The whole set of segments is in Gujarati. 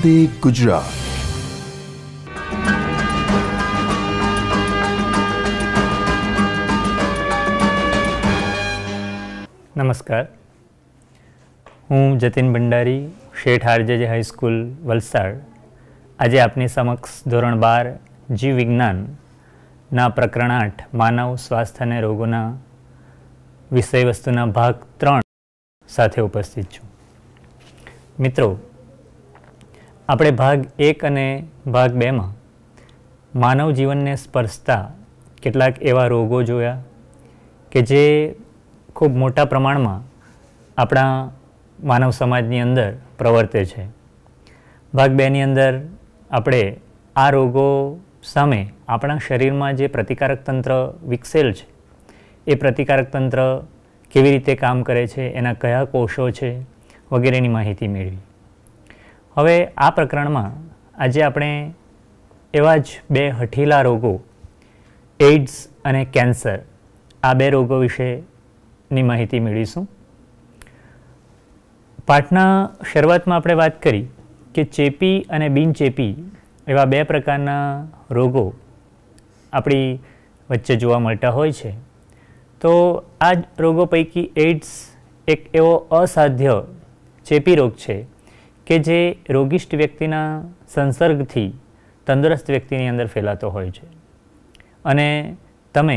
વંદે ગુજરાત નમસ્કાર હું જતીન ભંડારી શેઠ આરજેજે હાઈસ્કૂલ વલસાડ આજે આપની સમક્ષ ધોરણ બાર જીવ વિજ્ઞાનના પ્રકરણ આઠ માનવ સ્વાસ્થ્ય અને રોગોના વિષયવસ્તુના ભાગ ત્રણ સાથે ઉપસ્થિત છું મિત્રો આપણે ભાગ એક અને ભાગ બેમાં માનવ જીવનને સ્પર્શતા કેટલાક એવા રોગો જોયા કે જે ખૂબ મોટા પ્રમાણમાં આપણા માનવ સમાજની અંદર પ્રવર્તે છે ભાગ બેની અંદર આપણે આ રોગો સામે આપણા શરીરમાં જે પ્રતિકારક તંત્ર વિકસેલ છે એ પ્રતિકારક તંત્ર કેવી રીતે કામ કરે છે એના કયા કોષો છે વગેરેની માહિતી મેળવી હવે આ પ્રકરણમાં આજે આપણે એવા જ બે હઠીલા રોગો એઇડ્સ અને કેન્સર આ બે રોગો વિશેની માહિતી મેળવીશું પાઠના શરૂઆતમાં આપણે વાત કરી કે ચેપી અને બિનચેપી એવા બે પ્રકારના રોગો આપણી વચ્ચે જોવા મળતા હોય છે તો આ રોગો પૈકી એઇડ્સ એક એવો અસાધ્ય ચેપી રોગ છે કે જે રોગિષ્ટ વ્યક્તિના સંસર્ગથી તંદુરસ્ત વ્યક્તિની અંદર ફેલાતો હોય છે અને તમે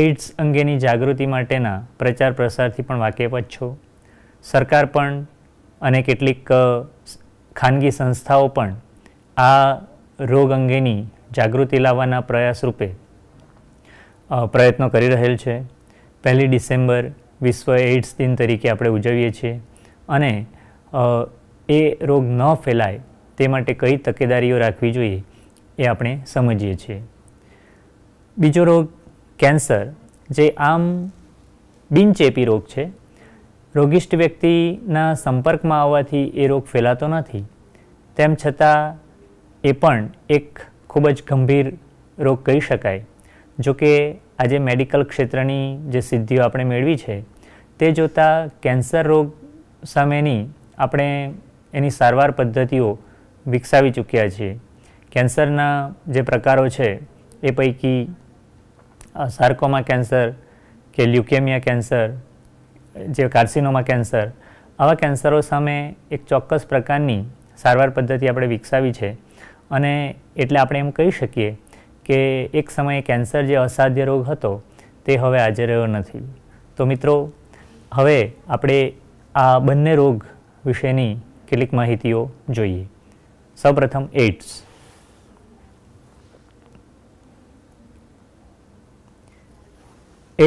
એઇડ્સ અંગેની જાગૃતિ માટેના પ્રચાર પ્રસારથી પણ વાકેફ છો સરકાર પણ અને કેટલીક ખાનગી સંસ્થાઓ પણ આ રોગ અંગેની જાગૃતિ લાવવાના પ્રયાસ રૂપે પ્રયત્નો કરી રહેલ છે પહેલી ડિસેમ્બર વિશ્વ એઇડ્સ દિન તરીકે આપણે ઉજવીએ છીએ અને એ રોગ ન ફેલાય તે માટે કઈ તકેદારીઓ રાખવી જોઈએ એ આપણે સમજીએ છીએ બીજો રોગ કેન્સર જે આમ બિનચેપી રોગ છે રોગિષ્ટ વ્યક્તિના સંપર્કમાં આવવાથી એ રોગ ફેલાતો નથી તેમ છતાં એ પણ એક ખૂબ જ ગંભીર રોગ કહી શકાય જોકે આજે મેડિકલ ક્ષેત્રની જે સિદ્ધિઓ આપણે મેળવી છે તે જોતાં કેન્સર રોગ સામેની આપણે એની સારવાર પદ્ધતિઓ વિકસાવી ચૂક્યા છીએ કેન્સરના જે પ્રકારો છે એ પૈકી સાર્કોમા કેન્સર કે લ્યુકેમિયા કેન્સર જે કાર્સિનોમા કેન્સર આવા કેન્સરો સામે એક ચોક્કસ પ્રકારની સારવાર પદ્ધતિ આપણે વિકસાવી છે અને એટલે આપણે એમ કહી શકીએ કે એક સમયે કેન્સર જે અસાધ્ય રોગ હતો તે હવે આજે રહ્યો નથી તો મિત્રો હવે આપણે આ બંને રોગ વિશેની કેટલીક માહિતીઓ જોઈએ સૌપ્રથમ એઇડ્સ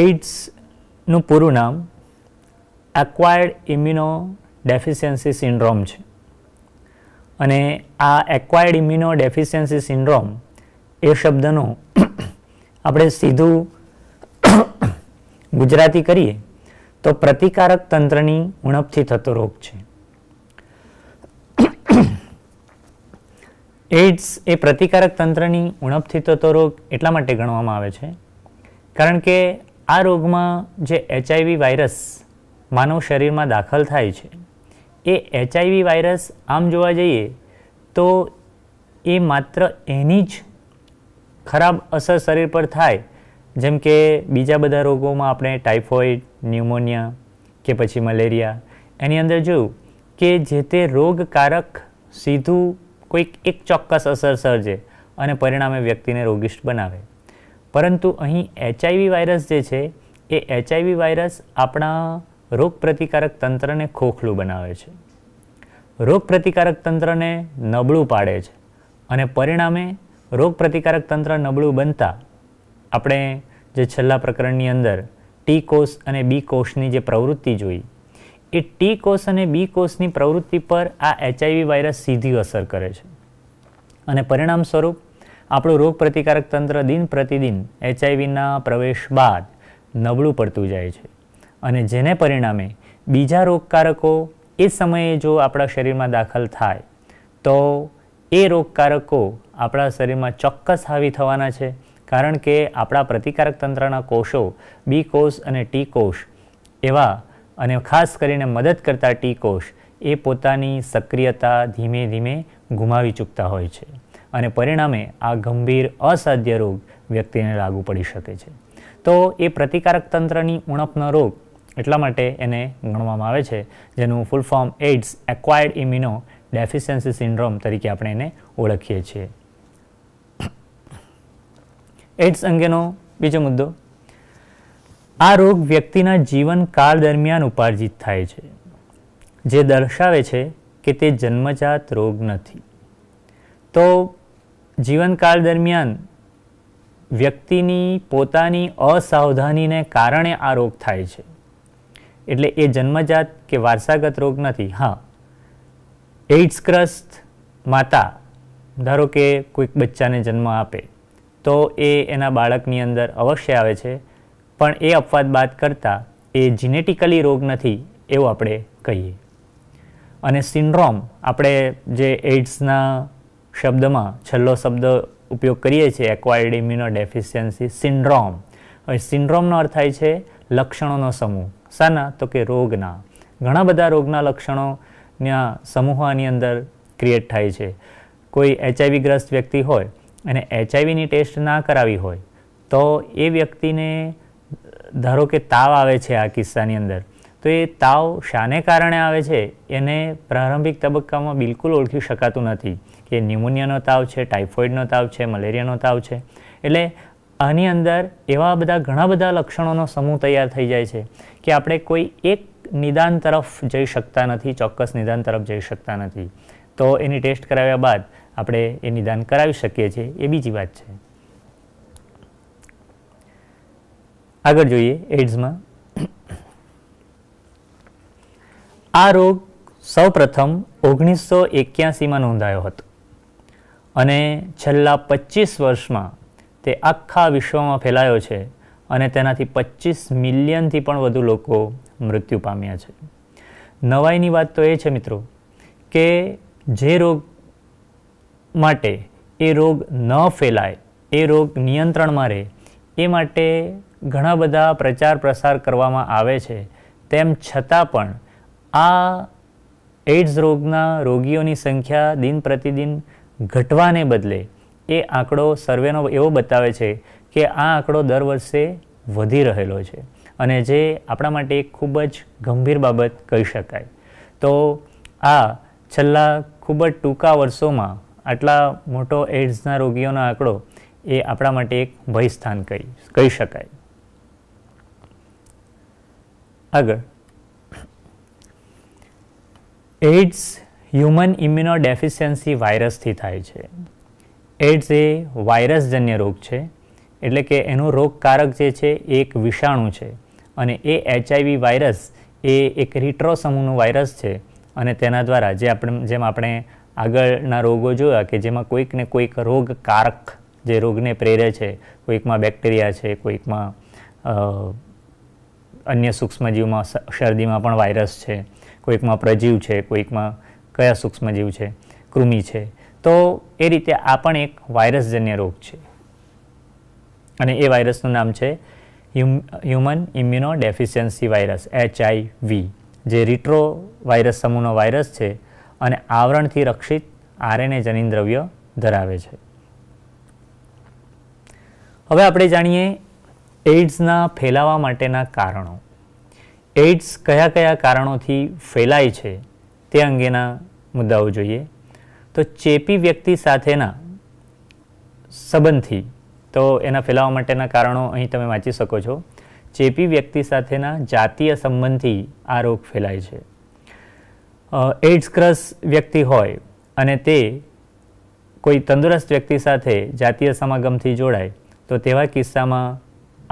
એઇડ્સનું પૂરું નામ એક્વાયર્ડ ઇમ્યુનો ડેફિશિયન્સી સિન્ડ્રોમ છે અને આ એક્વાયર્ડ ઇમ્યુનો ડેફિશિયન્સી સિન્ડ્રોમ એ શબ્દનો આપણે સીધું ગુજરાતી કરીએ તો પ્રતિકારક તંત્રની ઉણપથી થતો રોગ છે એડ્સ એ પ્રતિકારક તંત્રની ઉણપથી થતો રોગ એટલા માટે ગણવામાં આવે છે કારણ કે આ રોગમાં જે એચઆઈવી વાયરસ માનવ શરીરમાં દાખલ થાય છે એ એચઆઈવી વાયરસ આમ જોવા જઈએ તો એ માત્ર એની જ ખરાબ અસર શરીર પર થાય જેમ કે બીજા બધા રોગોમાં આપણે ટાઇફોઇડ ન્યુમોનિયા કે પછી મલેરિયા એની અંદર જોયું કે જે તે રોગકારક સીધું કોઈક એક ચોક્કસ અસર સર્જે અને પરિણામે વ્યક્તિને રોગિષ્ટ બનાવે પરંતુ અહીં એચઆઈવી વાયરસ જે છે એ એચઆઈવી વાયરસ આપણા રોગપ્રતિકારક તંત્રને ખોખલું બનાવે છે રોગપ્રતિકારક તંત્રને નબળું પાડે છે અને પરિણામે રોગપ્રતિકારક તંત્ર નબળું બનતા આપણે જે છેલ્લા પ્રકરણની અંદર ટી કોષ અને બી કોષની જે પ્રવૃત્તિ જોઈ કે ટી કોષ અને બી કોષની પ્રવૃત્તિ પર આ એચઆઈવી વાયરસ સીધી અસર કરે છે અને પરિણામ સ્વરૂપ આપણું રોગપ્રતિકારક તંત્ર દિન પ્રતિદિન એચઆઈવીના પ્રવેશ બાદ નબળું પડતું જાય છે અને જેને પરિણામે બીજા રોગકારકો એ સમયે જો આપણા શરીરમાં દાખલ થાય તો એ રોગકારકો આપણા શરીરમાં ચોક્કસ હાવી થવાના છે કારણ કે આપણા પ્રતિકારક તંત્રના કોષો બી કોષ અને ટી કોષ એવા અને ખાસ કરીને મદદ કરતા ટી કોષ એ પોતાની સક્રિયતા ધીમે ધીમે ગુમાવી ચૂકતા હોય છે અને પરિણામે આ ગંભીર અસાધ્ય રોગ વ્યક્તિને લાગુ પડી શકે છે તો એ પ્રતિકારક તંત્રની ઉણપનો રોગ એટલા માટે એને ગણવામાં આવે છે જેનું full form AIDS acquired immunodeficiency syndrome તરીકે આપણે એને ઓળખીએ છીએ એઇડ્સ અંગેનો બીજો મુદ્દો આ રોગ વ્યક્તિના જીવનકાળ દરમિયાન ઉપાર્જિત થાય છે જે દર્શાવે છે કે તે જન્મજાત રોગ નથી તો જીવનકાળ દરમિયાન વ્યક્તિની પોતાની અસાવધાનીને કારણે આ રોગ થાય છે એટલે એ જન્મજાત કે વારસાગત રોગ નથી હા એઇડ્સગ્રસ્ત માતા ધારો કે કોઈક બચ્ચાને જન્મ આપે તો એ એના બાળકની અંદર અવશ્ય આવે છે પણ એ અપવાદ બાદ કરતાં એ જીનેટિકલી રોગ નથી એવું આપણે કહીએ અને સિન્ડ્રોમ આપણે જે એઇડ્સના શબ્દમાં છેલ્લો શબ્દ ઉપયોગ કરીએ છીએ એક્વાયર્ડ ઇમ્યુનો ડેફિશિયન્સી સિન્ડ્રોમ હવે સિન્ડ્રોમનો અર્થ થાય છે લક્ષણોનો સમૂહ શાના તો કે રોગના ઘણા બધા રોગના લક્ષણોના સમૂહ આની અંદર ક્રિએટ થાય છે કોઈ એચઆઈવી ગ્રસ્ત વ્યક્તિ હોય અને એચઆઈવીની ટેસ્ટ ના કરાવી હોય તો એ વ્યક્તિને ધારો કે તાવ આવે છે આ કિસ્સાની અંદર તો એ તાવ શાને કારણે આવે છે એને પ્રારંભિક તબક્કામાં બિલકુલ ઓળખી શકાતું નથી કે ન્યુમોનિયાનો તાવ છે ટાઇફોઇડનો તાવ છે મલેરિયાનો તાવ છે એટલે આની અંદર એવા બધા ઘણા બધા લક્ષણોનો સમૂહ તૈયાર થઈ જાય છે કે આપણે કોઈ એક નિદાન તરફ જઈ શકતા નથી ચોક્કસ નિદાન તરફ જઈ શકતા નથી તો એની ટેસ્ટ કરાવ્યા બાદ આપણે એ નિદાન કરાવી શકીએ છીએ એ બીજી વાત છે આગળ જોઈએ એડ્સમાં આ રોગ સૌપ્રથમ ઓગણીસો એક્યાસીમાં નોંધાયો હતો અને છેલ્લા પચીસ વર્ષમાં તે આખા વિશ્વમાં ફેલાયો છે અને તેનાથી પચીસ મિલિયનથી પણ વધુ લોકો મૃત્યુ પામ્યા છે નવાઈની વાત તો એ છે મિત્રો કે જે રોગ માટે એ રોગ ન ફેલાય એ રોગ નિયંત્રણમાં રહે એ માટે ઘણા બધા પ્રચાર પ્રસાર કરવામાં આવે છે તેમ છતાં પણ આ એડ્સ રોગના રોગીઓની સંખ્યા દિન પ્રતિદિન ઘટવાને બદલે એ આંકડો સર્વેનો એવો બતાવે છે કે આ આંકડો દર વર્ષે વધી રહેલો છે અને જે આપણા માટે એક ખૂબ જ ગંભીર બાબત કહી શકાય તો આ છેલ્લા ખૂબ જ ટૂંકા વર્ષોમાં આટલા મોટો એઇડ્સના રોગીઓનો આંકડો એ આપણા માટે એક ભયસ્થાન કહી કહી શકાય આગળ એડ્સ હ્યુમન ઇમ્યુનો ડેફિશિયન્સી વાયરસથી થાય છે એડ્સ એ વાયરસજન્ય રોગ છે એટલે કે એનો રોગકારક જે છે એ એક વિષાણુ છે અને એ એચઆઈવી વાયરસ એ એક રીટ્રો સમૂહનું વાયરસ છે અને તેના દ્વારા જે આપણે જેમ આપણે આગળના રોગો જોયા કે જેમાં કોઈકને કોઈક રોગકારક જે રોગને પ્રેરે છે કોઈકમાં બેક્ટેરિયા છે કોઈકમાં અન્ય સૂક્ષ્મજીવમાં શરદીમાં પણ વાયરસ છે કોઈકમાં પ્રજીવ છે કોઈકમાં કયા સૂક્ષ્મજીવ છે કૃમિ છે તો એ રીતે આ પણ એક વાયરસજન્ય રોગ છે અને એ વાયરસનું નામ છે human immunodeficiency virus HIV જે રિટ્રો વાયરસ સમૂહનો વાયરસ છે અને આવરણથી રક્ષિત આરએનએ જનીન દ્રવ્ય ધરાવે છે હવે આપણે જાણીએ એઇડ્સના ફેલાવા માટેના કારણો એઇડ્સ કયા કયા કારણોથી ફેલાય છે તે અંગેના મુદ્દાઓ જોઈએ તો ચેપી વ્યક્તિ સાથેના સંબંધથી તો એના ફેલાવા માટેના કારણો અહીં તમે વાંચી શકો છો ચેપી વ્યક્તિ સાથેના જાતીય સંબંધથી આ રોગ ફેલાય છે એઇડ્સ ક્રસ વ્યક્તિ હોય અને તે કોઈ તંદુરસ્ત વ્યક્તિ સાથે જાતીય સમાગમથી જોડાય તો તેવા કિસ્સામાં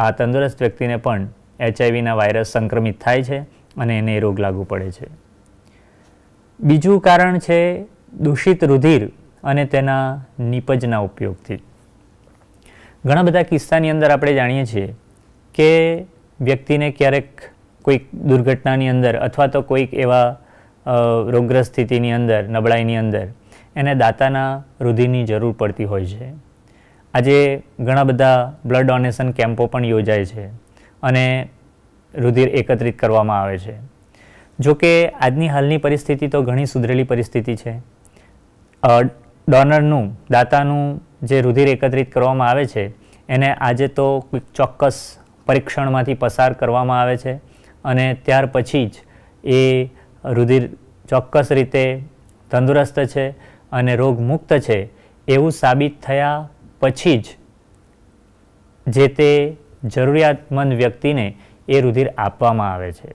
આ તંદુરસ્ત વ્યક્તિને પણ એચઆઈવીના વાયરસ સંક્રમિત થાય છે અને એને રોગ લાગુ પડે છે બીજું કારણ છે દૂષિત રુધિર અને તેના નીપજના ઉપયોગથી ઘણા બધા કિસ્સાની અંદર આપણે જાણીએ છીએ કે વ્યક્તિને ક્યારેક કોઈક દુર્ઘટનાની અંદર અથવા તો કોઈક એવા રોગ્રસ્ત સ્થિતિની અંદર નબળાઈની અંદર એને દાંતાના રુધિરની જરૂર પડતી હોય છે આજે ઘણા બધા બ્લડ ડોનેશન કેમ્પો પણ યોજાય છે અને રુધિર એકત્રિત કરવામાં આવે છે જો કે આજની હાલની પરિસ્થિતિ તો ઘણી સુધરેલી પરિસ્થિતિ છે ડોનરનું દાતાનું જે રુધિર એકત્રિત કરવામાં આવે છે એને આજે તો ચોક્કસ પરીક્ષણમાંથી પસાર કરવામાં આવે છે અને ત્યાર પછી જ એ રુધિર ચોક્કસ રીતે તંદુરસ્ત છે અને રોગમુક્ત છે એવું સાબિત થયા પછી જ જે તે જરૂરિયાતમંદ વ્યક્તિને એ રુધિર આપવામાં આવે છે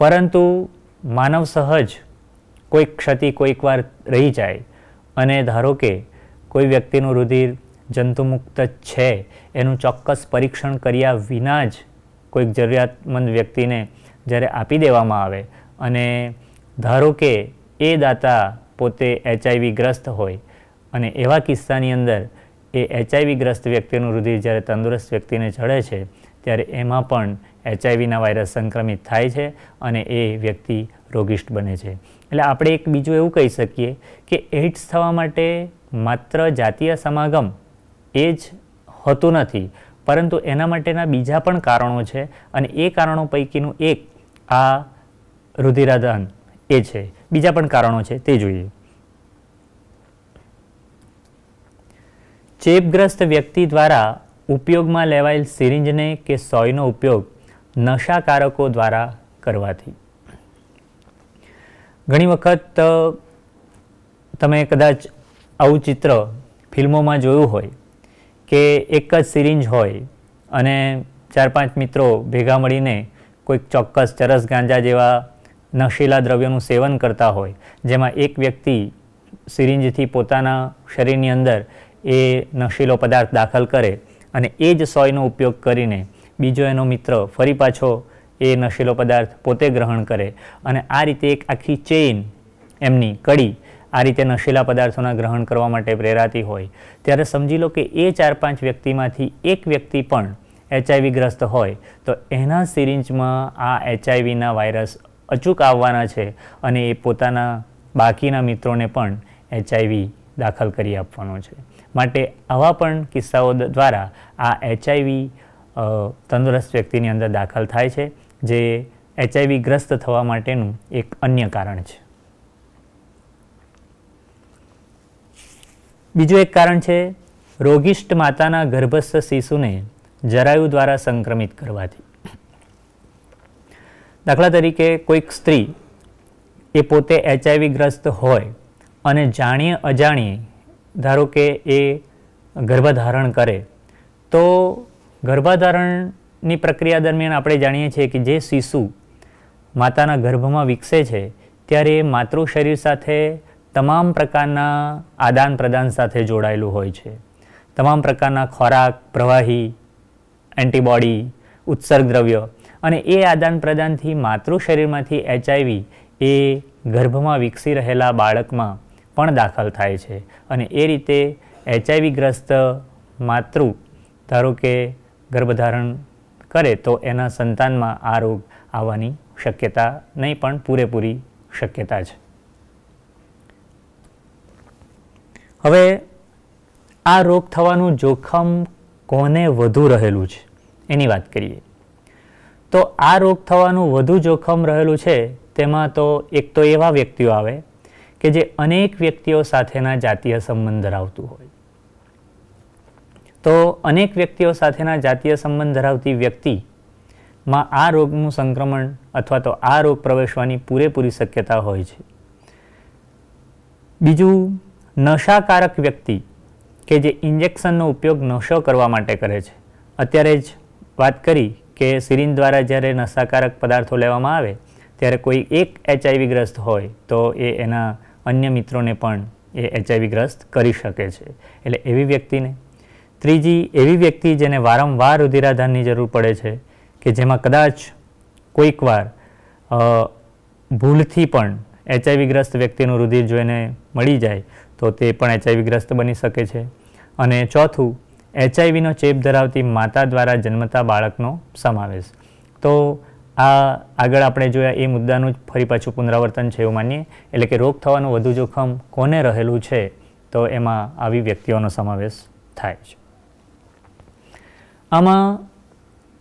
પરંતુ માનવ સહજ કોઈ ક્ષતિ કોઈકવાર રહી જાય અને ધારો કે કોઈ વ્યક્તિનું રુધિર જંતુમુક્ત છે એનું ચોક્કસ પરીક્ષણ કર્યા વિના જ કોઈક જરૂરિયાતમંદ વ્યક્તિને જ્યારે આપી દેવામાં આવે અને ધારો કે એ દાતા પોતે એચઆઈવી ગ્રસ્ત હોય અને એવા કિસ્સાની અંદર એ એચઆઈવી ગ્રસ્ત વ્યક્તિનું રુધિર જ્યારે તંદુરસ્ત વ્યક્તિને ચડે છે ત્યારે એમાં પણ એચઆઈવીના વાયરસ સંક્રમિત થાય છે અને એ વ્યક્તિ રોગિષ્ટ બને છે એટલે આપણે એક બીજું એવું કહી શકીએ કે એઇડ્સ થવા માટે માત્ર જાતીય સમાગમ એ જ હોતું નથી પરંતુ એના માટેના બીજા પણ કારણો છે અને એ કારણો પૈકીનું એક આ રુધિરાદાન એ છે બીજા પણ કારણો છે તે જોઈએ ચેપગ્રસ્ત વ્યક્તિ દ્વારા ઉપયોગમાં લેવાયેલ સિરિંજને કે સોયનો ઉપયોગ નશાકારકો દ્વારા કરવાથી ઘણી વખત તમે કદાચ આવું ચિત્ર ફિલ્મોમાં જોયું હોય કે એક જ સિરિંજ હોય અને ચાર પાંચ મિત્રો ભેગા મળીને કોઈક ચોક્કસ ચરસ ગાંજા જેવા નશીલા દ્રવ્યોનું સેવન કરતા હોય જેમાં એક વ્યક્તિ સિરિંજથી પોતાના શરીરની અંદર એ નશીલો પદાર્થ દાખલ કરે અને એ જ સોયનો ઉપયોગ કરીને બીજો એનો મિત્ર ફરી પાછો એ નશીલો પદાર્થ પોતે ગ્રહણ કરે અને આ રીતે એક આખી ચેઇન એમની કડી આ રીતે નશીલા પદાર્થોના ગ્રહણ કરવા માટે પ્રેરાતી હોય ત્યારે સમજી લો કે એ ચાર પાંચ વ્યક્તિમાંથી એક વ્યક્તિ પણ એચઆઈવી ગ્રસ્ત હોય તો એના સિરિંજમાં આ એચઆઈવીના વાયરસ અચૂક આવવાના છે અને એ પોતાના બાકીના મિત્રોને પણ એચઆઈવી દાખલ કરી આપવાનો છે માટે આવા પણ કિસ્સાઓ દ્વારા આ એચઆઈવી તંદુરસ્ત વ્યક્તિની અંદર દાખલ થાય છે જે એચઆઈવી ગ્રસ્ત થવા માટેનું એક અન્ય કારણ છે બીજું એક કારણ છે રોગિષ્ઠ માતાના ગર્ભસ્થ શિશુને જરાયુ દ્વારા સંક્રમિત કરવાથી દાખલા તરીકે કોઈક સ્ત્રી એ પોતે એચઆઈવી ગ્રસ્ત હોય અને જાણીએ અજાણીએ ધારો કે એ ગર્ભધારણ કરે તો ગર્ભધારણની પ્રક્રિયા દરમિયાન આપણે જાણીએ છીએ કે જે શિશુ માતાના ગર્ભમાં વિકસે છે ત્યારે એ માતૃ શરીર સાથે તમામ પ્રકારના આદાન પ્રદાન સાથે જોડાયેલું હોય છે તમામ પ્રકારના ખોરાક પ્રવાહી એન્ટીબોડી ઉત્સર્ગ દ્રવ્ય અને એ આદાન પ્રદાનથી માતૃ શરીરમાંથી એચઆઈવી એ ગર્ભમાં વિકસી રહેલા બાળકમાં પણ દાખલ થાય છે અને એ રીતે એચઆઈવી ગ્રસ્ત માતૃ ધારો કે ગર્ભધારણ કરે તો એના સંતાનમાં આ રોગ આવવાની શક્યતા નહીં પણ પૂરેપૂરી શક્યતા છે હવે આ રોગ થવાનું જોખમ કોને વધુ રહેલું છે એની વાત કરીએ તો આ રોગ થવાનું વધુ જોખમ રહેલું છે તેમાં તો એક તો એવા વ્યક્તિઓ આવે કે જે અનેક વ્યક્તિઓ સાથેના જાતીય સંબંધ ધરાવતું હોય તો અનેક વ્યક્તિઓ સાથેના જાતીય સંબંધ ધરાવતી વ્યક્તિમાં આ રોગનું સંક્રમણ અથવા તો આ રોગ પ્રવેશવાની પૂરેપૂરી શક્યતા હોય છે બીજું નશાકારક વ્યક્તિ કે જે ઇન્જેક્શનનો ઉપયોગ નશો કરવા માટે કરે છે અત્યારે જ વાત કરી કે સિરિંજ દ્વારા જ્યારે નશાકારક પદાર્થો લેવામાં આવે ત્યારે કોઈ એક એચઆઈવી ગ્રસ્ત હોય તો એ એના અન્ય મિત્રોને પણ એ એચઆઈવી ગ્રસ્ત કરી શકે છે એટલે એવી વ્યક્તિને ત્રીજી એવી વ્યક્તિ જેને વારંવાર રુધિરાધાનની જરૂર પડે છે કે જેમાં કદાચ કોઈકવાર ભૂલથી પણ એચઆઈવી ગ્રસ્ત વ્યક્તિનું રુધિર જોઈને મળી જાય તો તે પણ એચઆઈવી ગ્રસ્ત બની શકે છે અને ચોથું એચઆઈવીનો ચેપ ધરાવતી માતા દ્વારા જન્મતા બાળકનો સમાવેશ તો આ આગળ આપણે જોયા એ મુદ્દાનું જ ફરી પાછું પુનરાવર્તન છે એવું માનીએ એટલે કે રોગ થવાનું વધુ જોખમ કોને રહેલું છે તો એમાં આવી વ્યક્તિઓનો સમાવેશ થાય છે આમાં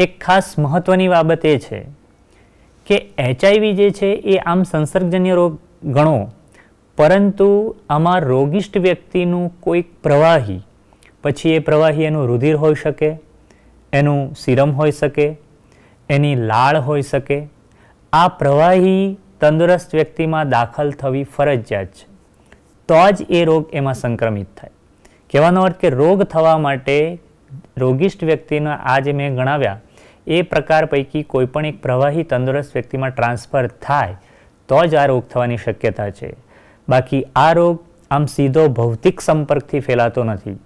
એક ખાસ મહત્ત્વની બાબત એ છે કે એચઆઈવી જે છે એ આમ સંસર્ગજન્ય રોગ ગણો પરંતુ આમાં રોગિષ્ટ વ્યક્તિનું કોઈક પ્રવાહી પછી એ પ્રવાહી એનું રુધિર હોઈ શકે એનું સિરમ હોઈ શકે એની લાળ હોઈ શકે આ પ્રવાહી તંદુરસ્ત વ્યક્તિમાં દાખલ થવી ફરજિયાત છે તો જ એ રોગ એમાં સંક્રમિત થાય કહેવાનો અર્થ કે રોગ થવા માટે રોગિષ્ટ વ્યક્તિના આ જે મેં ગણાવ્યા એ પ્રકાર પૈકી કોઈપણ એક પ્રવાહી તંદુરસ્ત વ્યક્તિમાં ટ્રાન્સફર થાય તો જ આ રોગ થવાની શક્યતા છે બાકી આ રોગ આમ સીધો ભૌતિક સંપર્કથી ફેલાતો નથી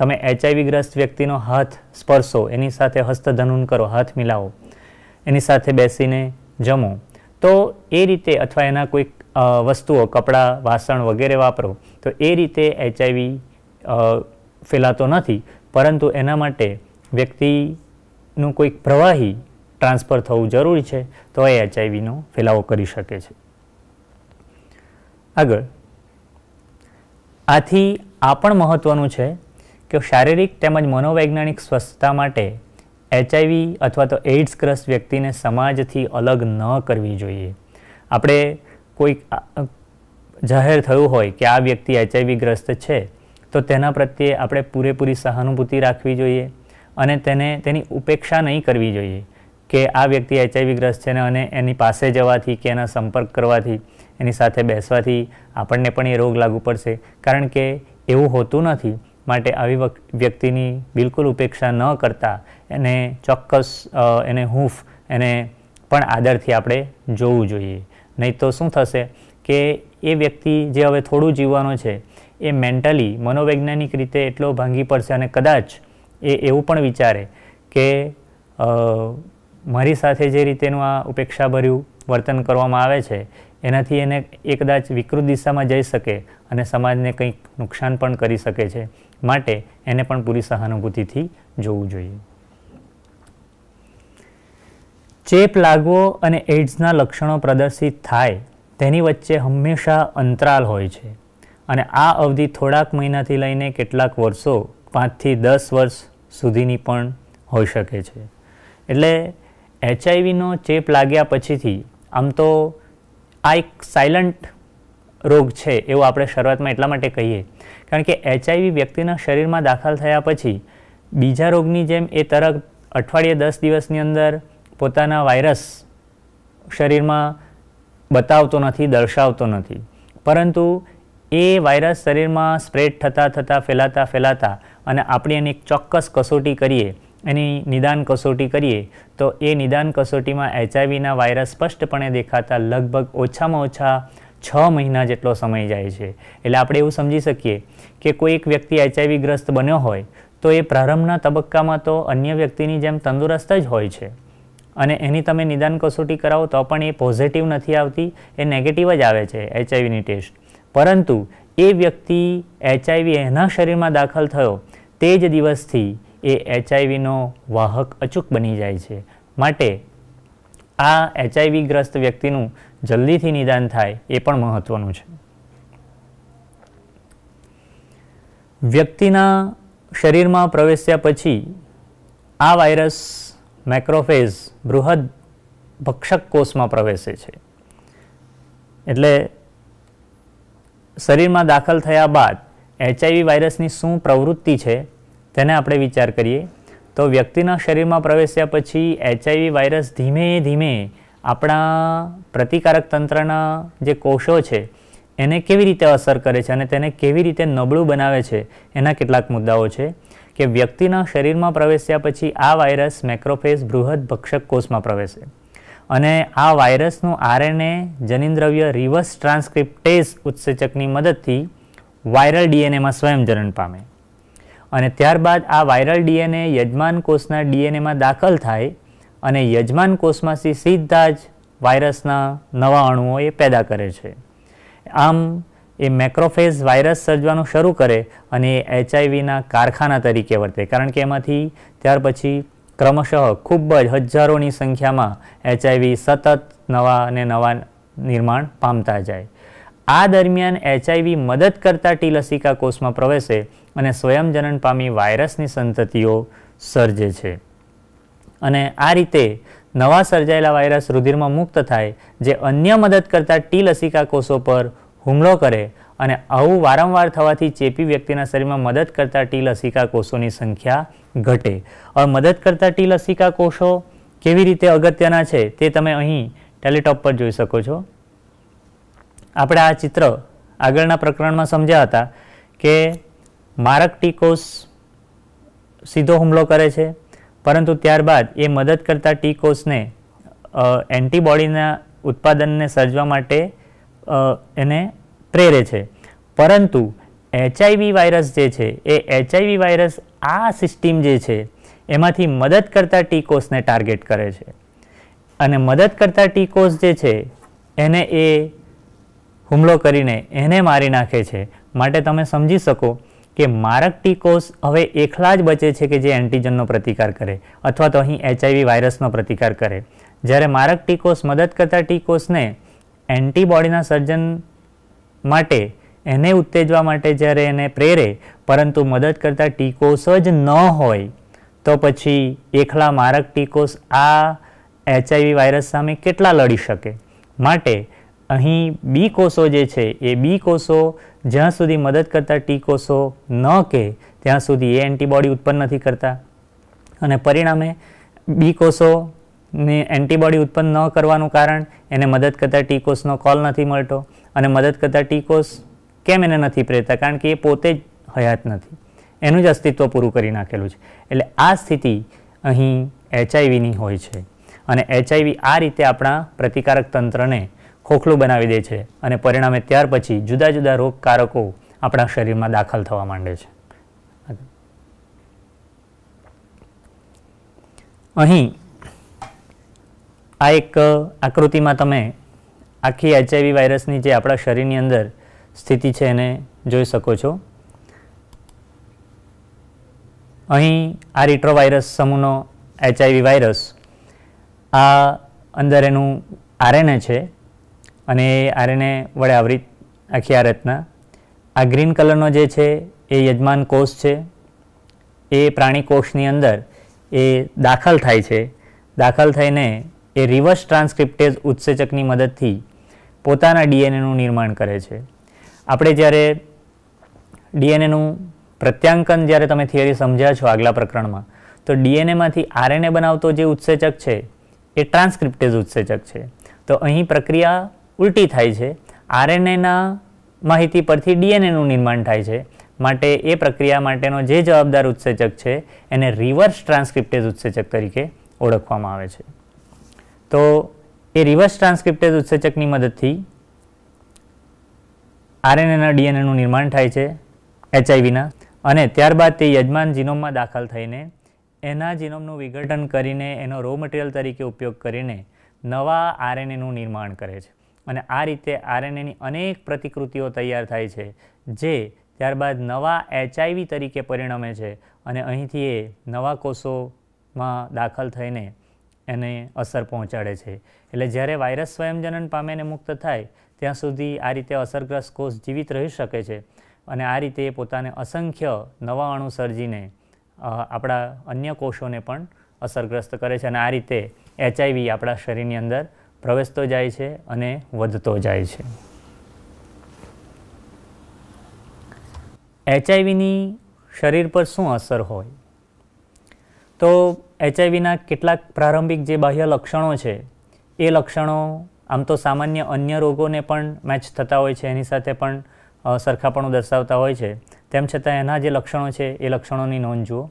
તમે એચઆઈવી ગ્રસ્ત વ્યક્તિનો હાથ સ્પર્શો એની સાથે હસ્તધનુન કરો હાથ મિલાવો એની સાથે બેસીને જમો તો એ રીતે અથવા એના કોઈક વસ્તુઓ કપડાં વાસણ વગેરે વાપરો તો એ રીતે એચઆઈવી ફેલાતો નથી પરંતુ એના માટે વ્યક્તિનું કોઈક પ્રવાહી ટ્રાન્સફર થવું જરૂરી છે તો એ એચઆઈવીનો ફેલાવો કરી શકે છે આગળ આથી આ પણ મહત્ત્વનું છે કે શારીરિક તેમજ મનોવૈજ્ઞાનિક સ્વસ્થતા માટે એચઆઈવી અથવા તો એઇડ્સ ગ્રસ્ત વ્યક્તિને સમાજથી અલગ ન કરવી જોઈએ આપણે કોઈક જાહેર થયું હોય કે આ વ્યક્તિ એચઆઈવી ગ્રસ્ત છે તો તેના પ્રત્યે આપણે પૂરેપૂરી સહાનુભૂતિ રાખવી જોઈએ અને તેને તેની ઉપેક્ષા નહીં કરવી જોઈએ કે આ વ્યક્તિ એચઆઈવી ગ્રસ્ત છે ને અને એની પાસે જવાથી કે એના સંપર્ક કરવાથી એની સાથે બેસવાથી આપણને પણ એ રોગ લાગુ પડશે કારણ કે એવું હોતું નથી માટે આવી વ્યક્તિની બિલકુલ ઉપેક્ષા ન કરતા એને ચોક્કસ એને હૂંફ એને પણ આદરથી આપણે જોવું જોઈએ નહીં તો શું થશે કે એ વ્યક્તિ જે હવે થોડું જીવવાનો છે એ મેન્ટલી મનોવૈજ્ઞાનિક રીતે એટલો ભાંગી પડશે અને કદાચ એ એવું પણ વિચારે કે મારી સાથે જે રીતેનું આ ઉપેક્ષાભર્યું વર્તન કરવામાં આવે છે એનાથી એને એ કદાચ વિકૃત દિશામાં જઈ શકે અને સમાજને કંઈક નુકસાન પણ કરી શકે છે માટે એને પણ પૂરી સહાનુભૂતિથી જોવું જોઈએ ચેપ લાગવો અને એઇડ્સના લક્ષણો પ્રદર્શિત થાય તેની વચ્ચે હંમેશા અંતરાલ હોય છે અને આ અવધિ થોડાક મહિનાથી લઈને કેટલાક વર્ષો પાંચથી દસ વર્ષ સુધીની પણ હોઈ શકે છે એટલે એચઆઈવીનો ચેપ લાગ્યા પછીથી આમ તો આ એક સાયલન્ટ રોગ છે એવું આપણે શરૂઆતમાં એટલા માટે કહીએ કારણ કે એચઆઈવી વ્યક્તિના શરીરમાં દાખલ થયા પછી બીજા રોગની જેમ એ તરત અઠવાડિયે દસ દિવસની અંદર પોતાના વાયરસ શરીરમાં બતાવતો નથી દર્શાવતો નથી પરંતુ એ વાયરસ શરીરમાં સ્પ્રેડ થતાં થતાં ફેલાતા ફેલાતા અને આપણે એની એક ચોક્કસ કસોટી કરીએ એની નિદાન કસોટી કરીએ તો એ નિદાન કસોટીમાં એચઆઈવીના વાયરસ સ્પષ્ટપણે દેખાતા લગભગ ઓછામાં ઓછા છ મહિના જેટલો સમય જાય છે એટલે આપણે એવું સમજી શકીએ કે કોઈ એક વ્યક્તિ એચઆઈવી ગ્રસ્ત બન્યો હોય તો એ પ્રારંભના તબક્કામાં તો અન્ય વ્યક્તિની જેમ તંદુરસ્ત જ હોય છે અને એની તમે નિદાન કસોટી કરાવો તો પણ એ પોઝિટિવ નથી આવતી એ નેગેટિવ જ આવે છે એચઆઈવીની ટેસ્ટ પરંતુ એ વ્યક્તિ એચઆઈવી એના શરીરમાં દાખલ થયો તે જ દિવસથી એ એચઆઈવીનો વાહક અચૂક બની જાય છે માટે આ એચઆઈવી ગ્રસ્ત વ્યક્તિનું જલ્દીથી નિદાન થાય એ પણ મહત્ત્વનું છે વ્યક્તિના શરીરમાં પ્રવેશ્યા પછી આ વાયરસ મેક્રોફેઝ બૃહદ ભક્ષક કોષમાં પ્રવેશે છે એટલે શરીરમાં દાખલ થયા બાદ એચઆઈવી વાયરસની શું પ્રવૃત્તિ છે તેને આપણે વિચાર કરીએ તો વ્યક્તિના શરીરમાં પ્રવેશ્યા પછી એચઆઈવી વાયરસ ધીમે ધીમે આપણા પ્રતિકારક તંત્રના જે કોષો છે એને કેવી રીતે અસર કરે છે અને તેને કેવી રીતે નબળું બનાવે છે એના કેટલાક મુદ્દાઓ છે કે વ્યક્તિના શરીરમાં પ્રવેશ્યા પછી આ વાયરસ મેક્રોફેઝ બૃહદ ભક્ષક કોષમાં પ્રવેશે અને આ વાયરસનું આરએનએ જનીનદ્રવ્ય રિવર્સ ટ્રાન્સક્રિપ્ટેઝ ઉત્સેચકની મદદથી વાયરલ ડીએનએમાં સ્વયંજરણ પામે અને ત્યારબાદ આ વાયરલ ડીએનએ યજમાન કોષના ડીએનએમાં દાખલ થાય અને યજમાન કોષમાંથી સીધા જ વાયરસના નવા અણુઓ એ પેદા કરે છે આમ એ મેક્રોફેઝ વાયરસ સર્જવાનું શરૂ કરે અને એ એચઆઈવીના કારખાના તરીકે વર્તે કારણ કે એમાંથી ત્યાર પછી ક્રમશઃ ખૂબ જ હજારોની સંખ્યામાં એચઆઈવી સતત નવા અને નવા નિર્માણ પામતા જાય આ દરમિયાન એચઆઈવી મદદ કરતા ટી લસિકા કોષમાં પ્રવેશે અને સ્વયંજનન પામી વાયરસની સંતતિઓ સર્જે છે અને આ રીતે નવા સર્જાયેલા વાયરસ રુધિરમાં મુક્ત થાય જે અન્ય મદદ કરતા ટી લસિકા કોષો પર હુમલો કરે અને આવું વારંવાર થવાથી ચેપી વ્યક્તિના શરીરમાં મદદ કરતા ટી લસિકા કોષોની સંખ્યા ઘટે હવે મદદ કરતા ટી લસિકા કોષો કેવી રીતે અગત્યના છે તે તમે અહીં ટેલિટોપ પર જોઈ શકો છો આપણે આ ચિત્ર આગળના પ્રકરણમાં સમજ્યા હતા કે મારક ટી કોષ સીધો હુમલો કરે છે પરંતુ ત્યારબાદ એ મદદ કરતા ટી કોષને એન્ટીબોડીના ઉત્પાદનને સર્જવા માટે એને પ્રેરે છે પરંતુ એચઆઈવી વાયરસ જે છે એ એચઆઈવી વાયરસ આ સિસ્ટમ જે છે એમાંથી મદદ કરતા ટી કોષને ટાર્ગેટ કરે છે અને મદદ કરતા ટી કોષ જે છે એને એ હુમલો કરીને એને મારી નાખે છે માટે તમે સમજી શકો કે મારક ટીકોસ હવે એકલા જ બચે છે કે જે એન્ટીજનનો પ્રતિકાર કરે અથવા તો અહીં એચઆઈવી વાયરસનો પ્રતિકાર કરે જ્યારે મારક ટીકોસ મદદ કરતા ટીકોસને એન્ટીબોડીના સર્જન માટે એને ઉત્તેજવા માટે જ્યારે એને પ્રેરે પરંતુ મદદ કરતા ટી જ ન હોય તો પછી એકલા મારક ટી આ એચઆઈવી વાયરસ સામે કેટલા લડી શકે માટે અહીં બી કોષો જે છે એ બી કોષો જ્યાં સુધી મદદ કરતા ટી કોષો ન કે ત્યાં સુધી એ એન્ટીબોડી ઉત્પન્ન નથી કરતા અને પરિણામે બી કોષોને એન્ટીબોડી ઉત્પન્ન ન કરવાનું કારણ એને મદદ કરતા ટી કોષનો કોલ નથી મળતો અને મદદ કરતા ટી કોષ કેમ એને નથી પ્રેરતા કારણ કે એ પોતે જ હયાત નથી એનું જ અસ્તિત્વ પૂરું કરી નાખેલું છે એટલે આ સ્થિતિ અહીં એચઆઈવીની હોય છે અને એચઆઈવી આ રીતે આપણા પ્રતિકારક તંત્રને ખોખલું બનાવી દે છે અને પરિણામે ત્યાર પછી જુદા જુદા રોગકારકો આપણા શરીરમાં દાખલ થવા માંડે છે અહીં આ એક આકૃતિમાં તમે આખી એચઆઈવી વાયરસની જે આપણા શરીરની અંદર સ્થિતિ છે એને જોઈ શકો છો અહીં આ રિટ્રોવાયરસ સમૂહનો એચઆઈવી વાયરસ આ અંદર એનું આરએનએ છે અને એ આરએનએ વડે આવરી આખી આ રચના આ ગ્રીન કલરનો જે છે એ યજમાન કોષ છે એ પ્રાણી કોષની અંદર એ દાખલ થાય છે દાખલ થઈને એ રિવર્સ ટ્રાન્સક્રિપ્ટેઝ ઉત્સેચકની મદદથી પોતાના ડીએનએનું નિર્માણ કરે છે આપણે જ્યારે ડીએનએનું પ્રત્યાંકન જ્યારે તમે થિયરી સમજ્યા છો આગલા પ્રકરણમાં તો ડીએનએમાંથી આરએનએ બનાવતો જે ઉત્સેચક છે એ ટ્રાન્સક્રિપ્ટેઝ ઉત્સેચક છે તો અહીં પ્રક્રિયા ઉલટી થાય છે આરએનએના માહિતી પરથી ડીએનએનું નિર્માણ થાય છે માટે એ પ્રક્રિયા માટેનો જે જવાબદાર ઉત્સેચક છે એને રિવર્સ ટ્રાન્સક્રિપ્ટેજ ઉત્સેચક તરીકે ઓળખવામાં આવે છે તો એ રિવર્સ ટ્રાન્સક્રિપ્ટેજ ઉત્સેચકની મદદથી આરએનએના ડીએનએનું નિર્માણ થાય છે એચઆઈવીના અને ત્યારબાદ તે યજમાન જીનોમમાં દાખલ થઈને એના જીનોમનું વિઘટન કરીને એનો રો મટીરિયલ તરીકે ઉપયોગ કરીને નવા આરએનએનું નિર્માણ કરે છે અને આ રીતે આરએનએની અનેક પ્રતિકૃતિઓ તૈયાર થાય છે જે ત્યારબાદ નવા એચઆઈવી તરીકે પરિણમે છે અને અહીંથી એ નવા કોષોમાં દાખલ થઈને એને અસર પહોંચાડે છે એટલે જ્યારે વાયરસ સ્વયંજનન પામેને મુક્ત થાય ત્યાં સુધી આ રીતે અસરગ્રસ્ત કોષ જીવિત રહી શકે છે અને આ રીતે પોતાને અસંખ્ય નવા અણુ સર્જીને આપણા અન્ય કોષોને પણ અસરગ્રસ્ત કરે છે અને આ રીતે એચઆઈવી આપણા શરીરની અંદર પ્રવેશતો જાય છે અને વધતો જાય છે એચઆઈવીની શરીર પર શું અસર હોય તો એચઆઈવીના કેટલાક પ્રારંભિક જે બાહ્ય લક્ષણો છે એ લક્ષણો આમ તો સામાન્ય અન્ય રોગોને પણ મેચ થતા હોય છે એની સાથે પણ સરખાપણું દર્શાવતા હોય છે તેમ છતાં એના જે લક્ષણો છે એ લક્ષણોની નોંધ જુઓ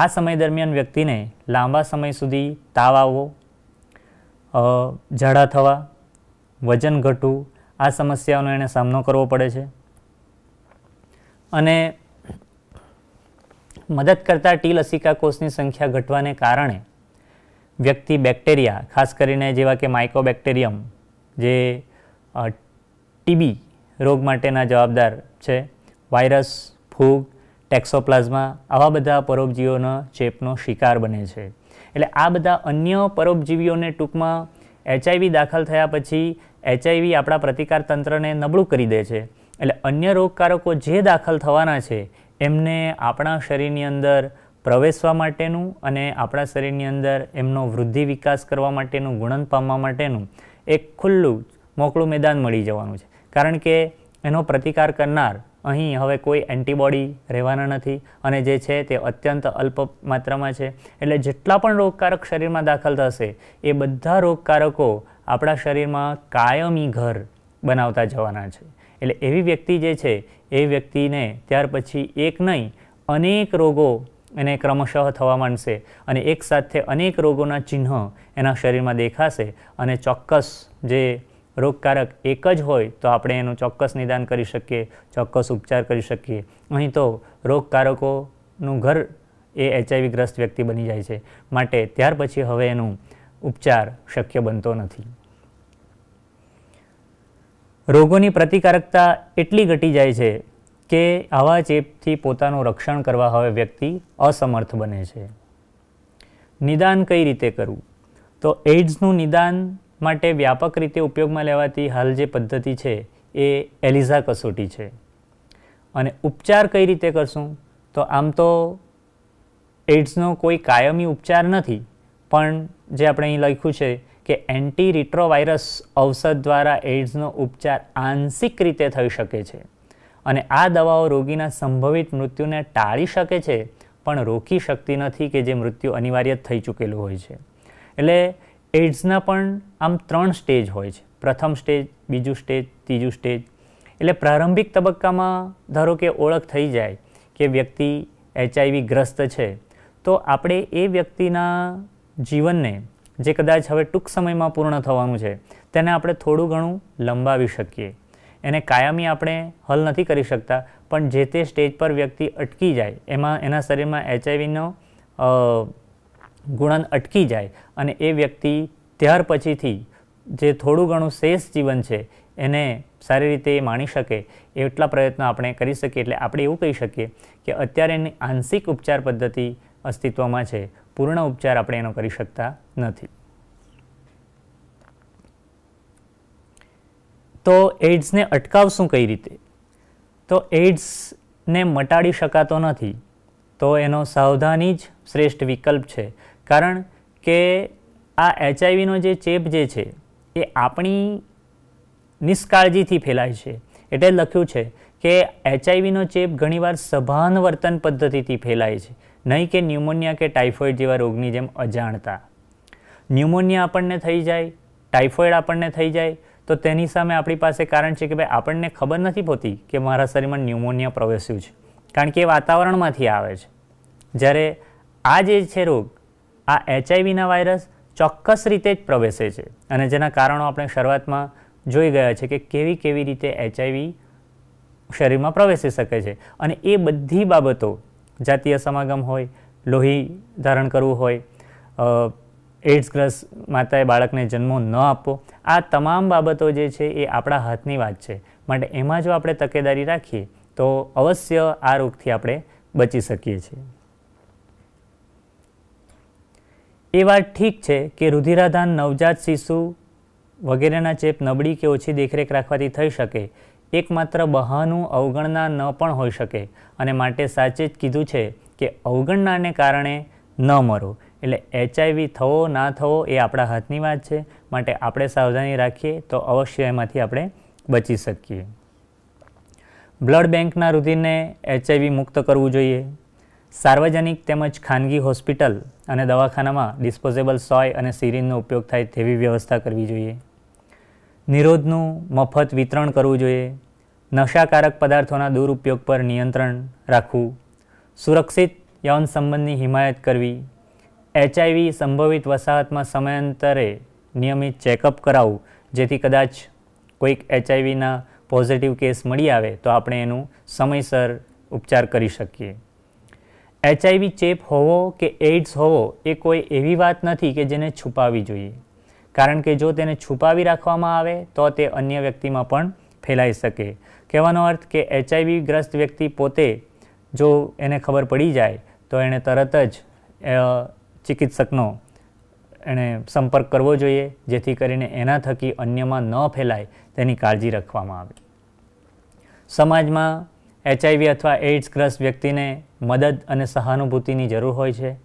આ સમય દરમિયાન વ્યક્તિને લાંબા સમય સુધી તાવ આવવો ઝાડા થવા વજન ઘટવું આ સમસ્યાઓનો એને સામનો કરવો પડે છે અને મદદ કરતા ટી લસિકા કોષની સંખ્યા ઘટવાને કારણે વ્યક્તિ બેક્ટેરિયા ખાસ કરીને જેવા કે માઇકોબેક્ટેરિયમ જે ટીબી રોગ માટેના જવાબદાર છે વાયરસ ફૂગ ટેક્સોપ્લાઝમા આવા બધા પરોપજીવોના ચેપનો શિકાર બને છે એટલે આ બધા અન્ય પરોપજીવીઓને ટૂંકમાં એચઆઈવી દાખલ થયા પછી એચઆઈવી આપણા પ્રતિકાર તંત્રને નબળું કરી દે છે એટલે અન્ય રોગકારકો જે દાખલ થવાના છે એમને આપણા શરીરની અંદર પ્રવેશવા માટેનું અને આપણા શરીરની અંદર એમનો વૃદ્ધિ વિકાસ કરવા માટેનું ગુણન પામવા માટેનું એક ખુલ્લું મોકળું મેદાન મળી જવાનું છે કારણ કે એનો પ્રતિકાર કરનાર અહીં હવે કોઈ એન્ટીબોડી રહેવાના નથી અને જે છે તે અત્યંત અલ્પ માત્રામાં છે એટલે જેટલા પણ રોગકારક શરીરમાં દાખલ થશે એ બધા રોગકારકો આપણા શરીરમાં કાયમી ઘર બનાવતા જવાના છે એટલે એવી વ્યક્તિ જે છે એ વ્યક્તિને ત્યાર પછી એક નહીં અનેક રોગો એને ક્રમશઃ થવા માંડશે અને એકસાથે અનેક રોગોના ચિહ્ન એના શરીરમાં દેખાશે અને ચોક્કસ જે રોગકારક એક જ હોય તો આપણે એનું ચોક્કસ નિદાન કરી શકીએ ચોક્કસ ઉપચાર કરી શકીએ અહીં તો રોગકારકોનું ઘર એ એચઆઈવી ગ્રસ્ત વ્યક્તિ બની જાય છે માટે ત્યાર પછી હવે એનું ઉપચાર શક્ય બનતો નથી રોગોની પ્રતિકારકતા એટલી ઘટી જાય છે કે આવા ચેપથી પોતાનું રક્ષણ કરવા હવે વ્યક્તિ અસમર્થ બને છે નિદાન કઈ રીતે કરવું તો એઇડ્સનું નિદાન માટે વ્યાપક રીતે ઉપયોગમાં લેવાતી હાલ જે પદ્ધતિ છે એ એલિઝા કસોટી છે અને ઉપચાર કઈ રીતે કરશું તો આમ તો એડ્સનો કોઈ કાયમી ઉપચાર નથી પણ જે આપણે અહીં લખ્યું છે કે એન્ટી રિટ્રોવાયરસ ઔષધ દ્વારા એઇડ્સનો ઉપચાર આંશિક રીતે થઈ શકે છે અને આ દવાઓ રોગીના સંભવિત મૃત્યુને ટાળી શકે છે પણ રોકી શકતી નથી કે જે મૃત્યુ અનિવાર્ય થઈ ચૂકેલું હોય છે એટલે એડ્સના પણ આમ ત્રણ સ્ટેજ હોય છે પ્રથમ સ્ટેજ બીજું સ્ટેજ ત્રીજું સ્ટેજ એટલે પ્રારંભિક તબક્કામાં ધારો કે ઓળખ થઈ જાય કે વ્યક્તિ એચઆઈવી ગ્રસ્ત છે તો આપણે એ વ્યક્તિના જીવનને જે કદાચ હવે ટૂંક સમયમાં પૂર્ણ થવાનું છે તેને આપણે થોડું ઘણું લંબાવી શકીએ એને કાયમી આપણે હલ નથી કરી શકતા પણ જે તે સ્ટેજ પર વ્યક્તિ અટકી જાય એમાં એના શરીરમાં એચઆઈવીનો ગુણન અટકી જાય અને એ વ્યક્તિ ત્યાર પછીથી જે થોડું ઘણું શેષ જીવન છે એને સારી રીતે માણી શકે એટલા પ્રયત્નો આપણે કરી શકીએ એટલે આપણે એવું કહી શકીએ કે અત્યારે એની આંશિક ઉપચાર પદ્ધતિ અસ્તિત્વમાં છે પૂર્ણ ઉપચાર આપણે એનો કરી શકતા નથી તો એડ્સને અટકાવશું કઈ રીતે તો એડ્સને મટાડી શકાતો નથી તો એનો સાવધાની જ શ્રેષ્ઠ વિકલ્પ છે કારણ કે આ એચઆઈવીનો જે ચેપ જે છે એ આપણી નિષ્કાળજીથી ફેલાય છે એટલે લખ્યું છે કે એચઆઈવીનો ચેપ ઘણીવાર સભાન વર્તન પદ્ધતિથી ફેલાય છે નહીં કે ન્યુમોનિયા કે ટાઇફોઇડ જેવા રોગની જેમ અજાણતા ન્યુમોનિયા આપણને થઈ જાય ટાઇફોઇડ આપણને થઈ જાય તો તેની સામે આપણી પાસે કારણ છે કે ભાઈ આપણને ખબર નથી પોતી કે મારા શરીરમાં ન્યુમોનિયા પ્રવેશ્યું છે કારણ કે એ વાતાવરણમાંથી આવે છે જ્યારે આ જે છે રોગ આ એચઆઈવીના વાયરસ ચોક્કસ રીતે જ પ્રવેશે છે અને જેના કારણો આપણે શરૂઆતમાં જોઈ ગયા છે કે કેવી કેવી રીતે એચઆઈવી શરીરમાં પ્રવેશી શકે છે અને એ બધી બાબતો જાતીય સમાગમ હોય લોહી ધારણ કરવું હોય એડ્સગ્રસ્ત માતાએ બાળકને જન્મો ન આપવો આ તમામ બાબતો જે છે એ આપણા હાથની વાત છે માટે એમાં જો આપણે તકેદારી રાખીએ તો અવશ્ય આ રોગથી આપણે બચી શકીએ છીએ એ વાત ઠીક છે કે રુધિરાધાન નવજાત શિશુ વગેરેના ચેપ નબળી કે ઓછી દેખરેખ રાખવાથી થઈ શકે એકમાત્ર બહાનું અવગણના ન પણ હોઈ શકે અને માટે સાચે જ કીધું છે કે અવગણનાને કારણે ન મરો એટલે એચઆઈવી થવો ના થવો એ આપણા હાથની વાત છે માટે આપણે સાવધાની રાખીએ તો અવશ્ય એમાંથી આપણે બચી શકીએ બ્લડ બેંકના રુધિરને એચઆઈવી મુક્ત કરવું જોઈએ સાર્વજનિક તેમજ ખાનગી હોસ્પિટલ અને દવાખાનામાં ડિસ્પોઝેબલ સોય અને સિરિંજનો ઉપયોગ થાય તેવી વ્યવસ્થા કરવી જોઈએ નિરોધનું મફત વિતરણ કરવું જોઈએ નશાકારક પદાર્થોના દુરુપયોગ પર નિયંત્રણ રાખવું સુરક્ષિત યૌન સંબંધની હિમાયત કરવી એચઆઈવી સંભવિત વસાહતમાં સમયાંતરે નિયમિત ચેકઅપ કરાવવું જેથી કદાચ કોઈક એચઆઈવીના પોઝિટિવ કેસ મળી આવે તો આપણે એનું સમયસર ઉપચાર કરી શકીએ એચઆઈવી ચેપ હોવો કે એઇડ્સ હોવો એ કોઈ એવી વાત નથી કે જેને છુપાવવી જોઈએ કારણ કે જો તેને છુપાવી રાખવામાં આવે તો તે અન્ય વ્યક્તિમાં પણ ફેલાઈ શકે કહેવાનો અર્થ કે એચઆઈવી ગ્રસ્ત વ્યક્તિ પોતે જો એને ખબર પડી જાય તો એણે તરત જ ચિકિત્સકનો એણે સંપર્ક કરવો જોઈએ જેથી કરીને એના થકી અન્યમાં ન ફેલાય તેની કાળજી રાખવામાં આવે સમાજમાં એચઆઈવી અથવા એઇડ્સ ગ્રસ્ત વ્યક્તિને મદદ અને સહાનુભૂતિની જરૂર હોય છે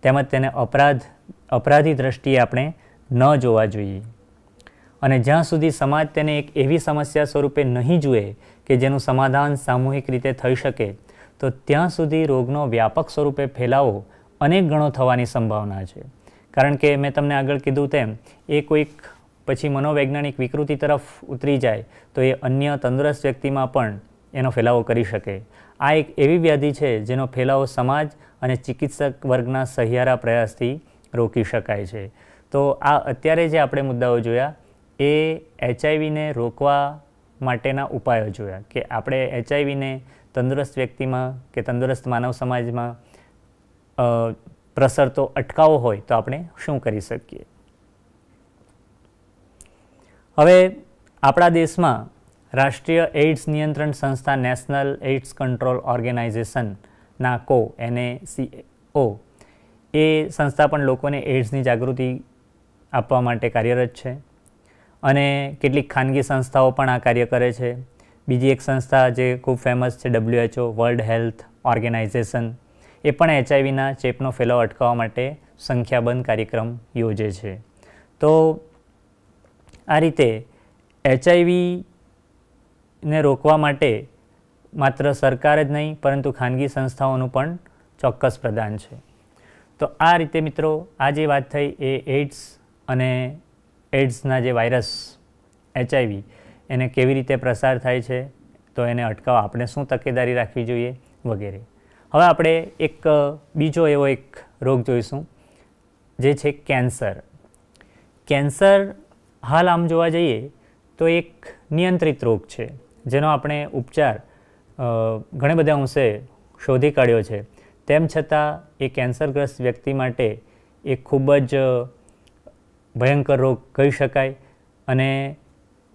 તેમજ તેને અપરાધ અપરાધી દ્રષ્ટિએ આપણે ન જોવા જોઈએ અને જ્યાં સુધી સમાજ તેને એક એવી સમસ્યા સ્વરૂપે નહીં જુએ કે જેનું સમાધાન સામૂહિક રીતે થઈ શકે તો ત્યાં સુધી રોગનો વ્યાપક સ્વરૂપે ફેલાવો અનેક ગણો થવાની સંભાવના છે કારણ કે મેં તમને આગળ કીધું તેમ એ કોઈક પછી મનોવૈજ્ઞાનિક વિકૃતિ તરફ ઉતરી જાય તો એ અન્ય તંદુરસ્ત વ્યક્તિમાં પણ એનો ફેલાવો કરી શકે આ એક એવી વ્યાધિ છે જેનો ફેલાવો સમાજ અને ચિકિત્સક વર્ગના સહિયારા પ્રયાસથી રોકી શકાય છે તો આ અત્યારે જે આપણે મુદ્દાઓ જોયા એ એચઆઈવીને રોકવા માટેના ઉપાયો જોયા કે આપણે એચઆઈવીને તંદુરસ્ત વ્યક્તિમાં કે તંદુરસ્ત માનવ સમાજમાં પ્રસરતો તો અટકાવવો હોય તો આપણે શું કરી શકીએ હવે આપણા દેશમાં રાષ્ટ્રીય એઇડ્સ નિયંત્રણ સંસ્થા નેશનલ એઇડ્સ કંટ્રોલ ઓર્ગેનાઇઝેશનના કો એને ઓ એ સંસ્થા પણ લોકોને એઇડ્સની જાગૃતિ આપવા માટે કાર્યરત છે અને કેટલીક ખાનગી સંસ્થાઓ પણ આ કાર્ય કરે છે બીજી એક સંસ્થા જે ખૂબ ફેમસ છે ડબલ્યુએચઓ વર્લ્ડ હેલ્થ ઓર્ગેનાઇઝેશન એ પણ એચઆઈવીના ચેપનો ફેલાવ અટકાવવા માટે સંખ્યાબંધ કાર્યક્રમ યોજે છે તો આ રીતે એચઆઈવી ને રોકવા માટે માત્ર સરકાર જ નહીં પરંતુ ખાનગી સંસ્થાઓનું પણ ચોક્કસ પ્રદાન છે તો આ રીતે મિત્રો આ જે વાત થઈ એ એડ્સ અને એડ્સના જે વાયરસ એચઆઈવી એને કેવી રીતે પ્રસાર થાય છે તો એને અટકાવવા આપણે શું તકેદારી રાખવી જોઈએ વગેરે હવે આપણે એક બીજો એવો એક રોગ જોઈશું જે છે કેન્સર કેન્સર હાલ આમ જોવા જઈએ તો એક નિયંત્રિત રોગ છે જેનો આપણે ઉપચાર ઘણા બધા અંશે શોધી કાઢ્યો છે તેમ છતાં એ કેન્સરગ્રસ્ત વ્યક્તિ માટે એ ખૂબ જ ભયંકર રોગ કહી શકાય અને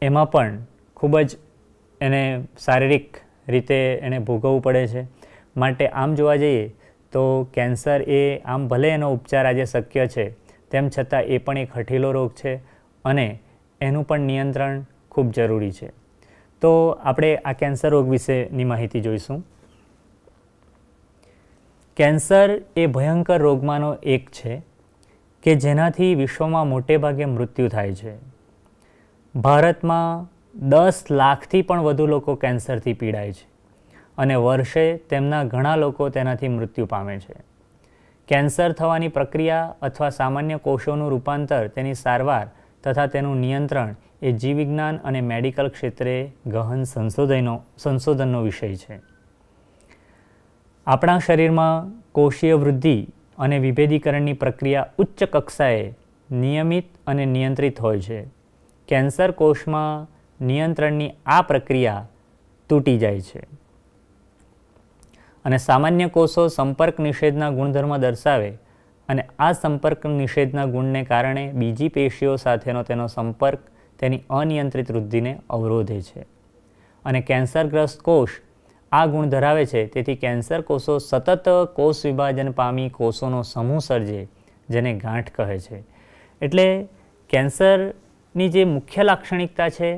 એમાં પણ ખૂબ જ એને શારીરિક રીતે એને ભોગવવું પડે છે માટે આમ જોવા જઈએ તો કેન્સર એ આમ ભલે એનો ઉપચાર આજે શક્ય છે તેમ છતાં એ પણ એક હઠીલો રોગ છે અને એનું પણ નિયંત્રણ ખૂબ જરૂરી છે તો આપણે આ કેન્સર રોગ વિશેની માહિતી જોઈશું કેન્સર એ ભયંકર રોગમાંનો એક છે કે જેનાથી વિશ્વમાં મોટેભાગે મૃત્યુ થાય છે ભારતમાં દસ લાખથી પણ વધુ લોકો કેન્સરથી પીડાય છે અને વર્ષે તેમના ઘણા લોકો તેનાથી મૃત્યુ પામે છે કેન્સર થવાની પ્રક્રિયા અથવા સામાન્ય કોષોનું રૂપાંતર તેની સારવાર તથા તેનું નિયંત્રણ એ જીવવિજ્ઞાન અને મેડિકલ ક્ષેત્રે ગહન સંશોધનો સંશોધનનો વિષય છે આપણા શરીરમાં કોષીય વૃદ્ધિ અને વિભેદીકરણની પ્રક્રિયા ઉચ્ચ કક્ષાએ નિયમિત અને નિયંત્રિત હોય છે કેન્સર કોષમાં નિયંત્રણની આ પ્રક્રિયા તૂટી જાય છે અને સામાન્ય કોષો સંપર્ક નિષેધના ગુણધર્મ દર્શાવે અને આ સંપર્ક નિષેધના ગુણને કારણે બીજી પેશીઓ સાથેનો તેનો સંપર્ક તેની અનિયંત્રિત વૃદ્ધિને અવરોધે છે અને કેન્સરગ્રસ્ત કોષ આ ગુણ ધરાવે છે તેથી કેન્સર કોષો સતત કોષ વિભાજન પામી કોષોનો સમૂહ સર્જે જેને ગાંઠ કહે છે એટલે કેન્સરની જે મુખ્ય લાક્ષણિકતા છે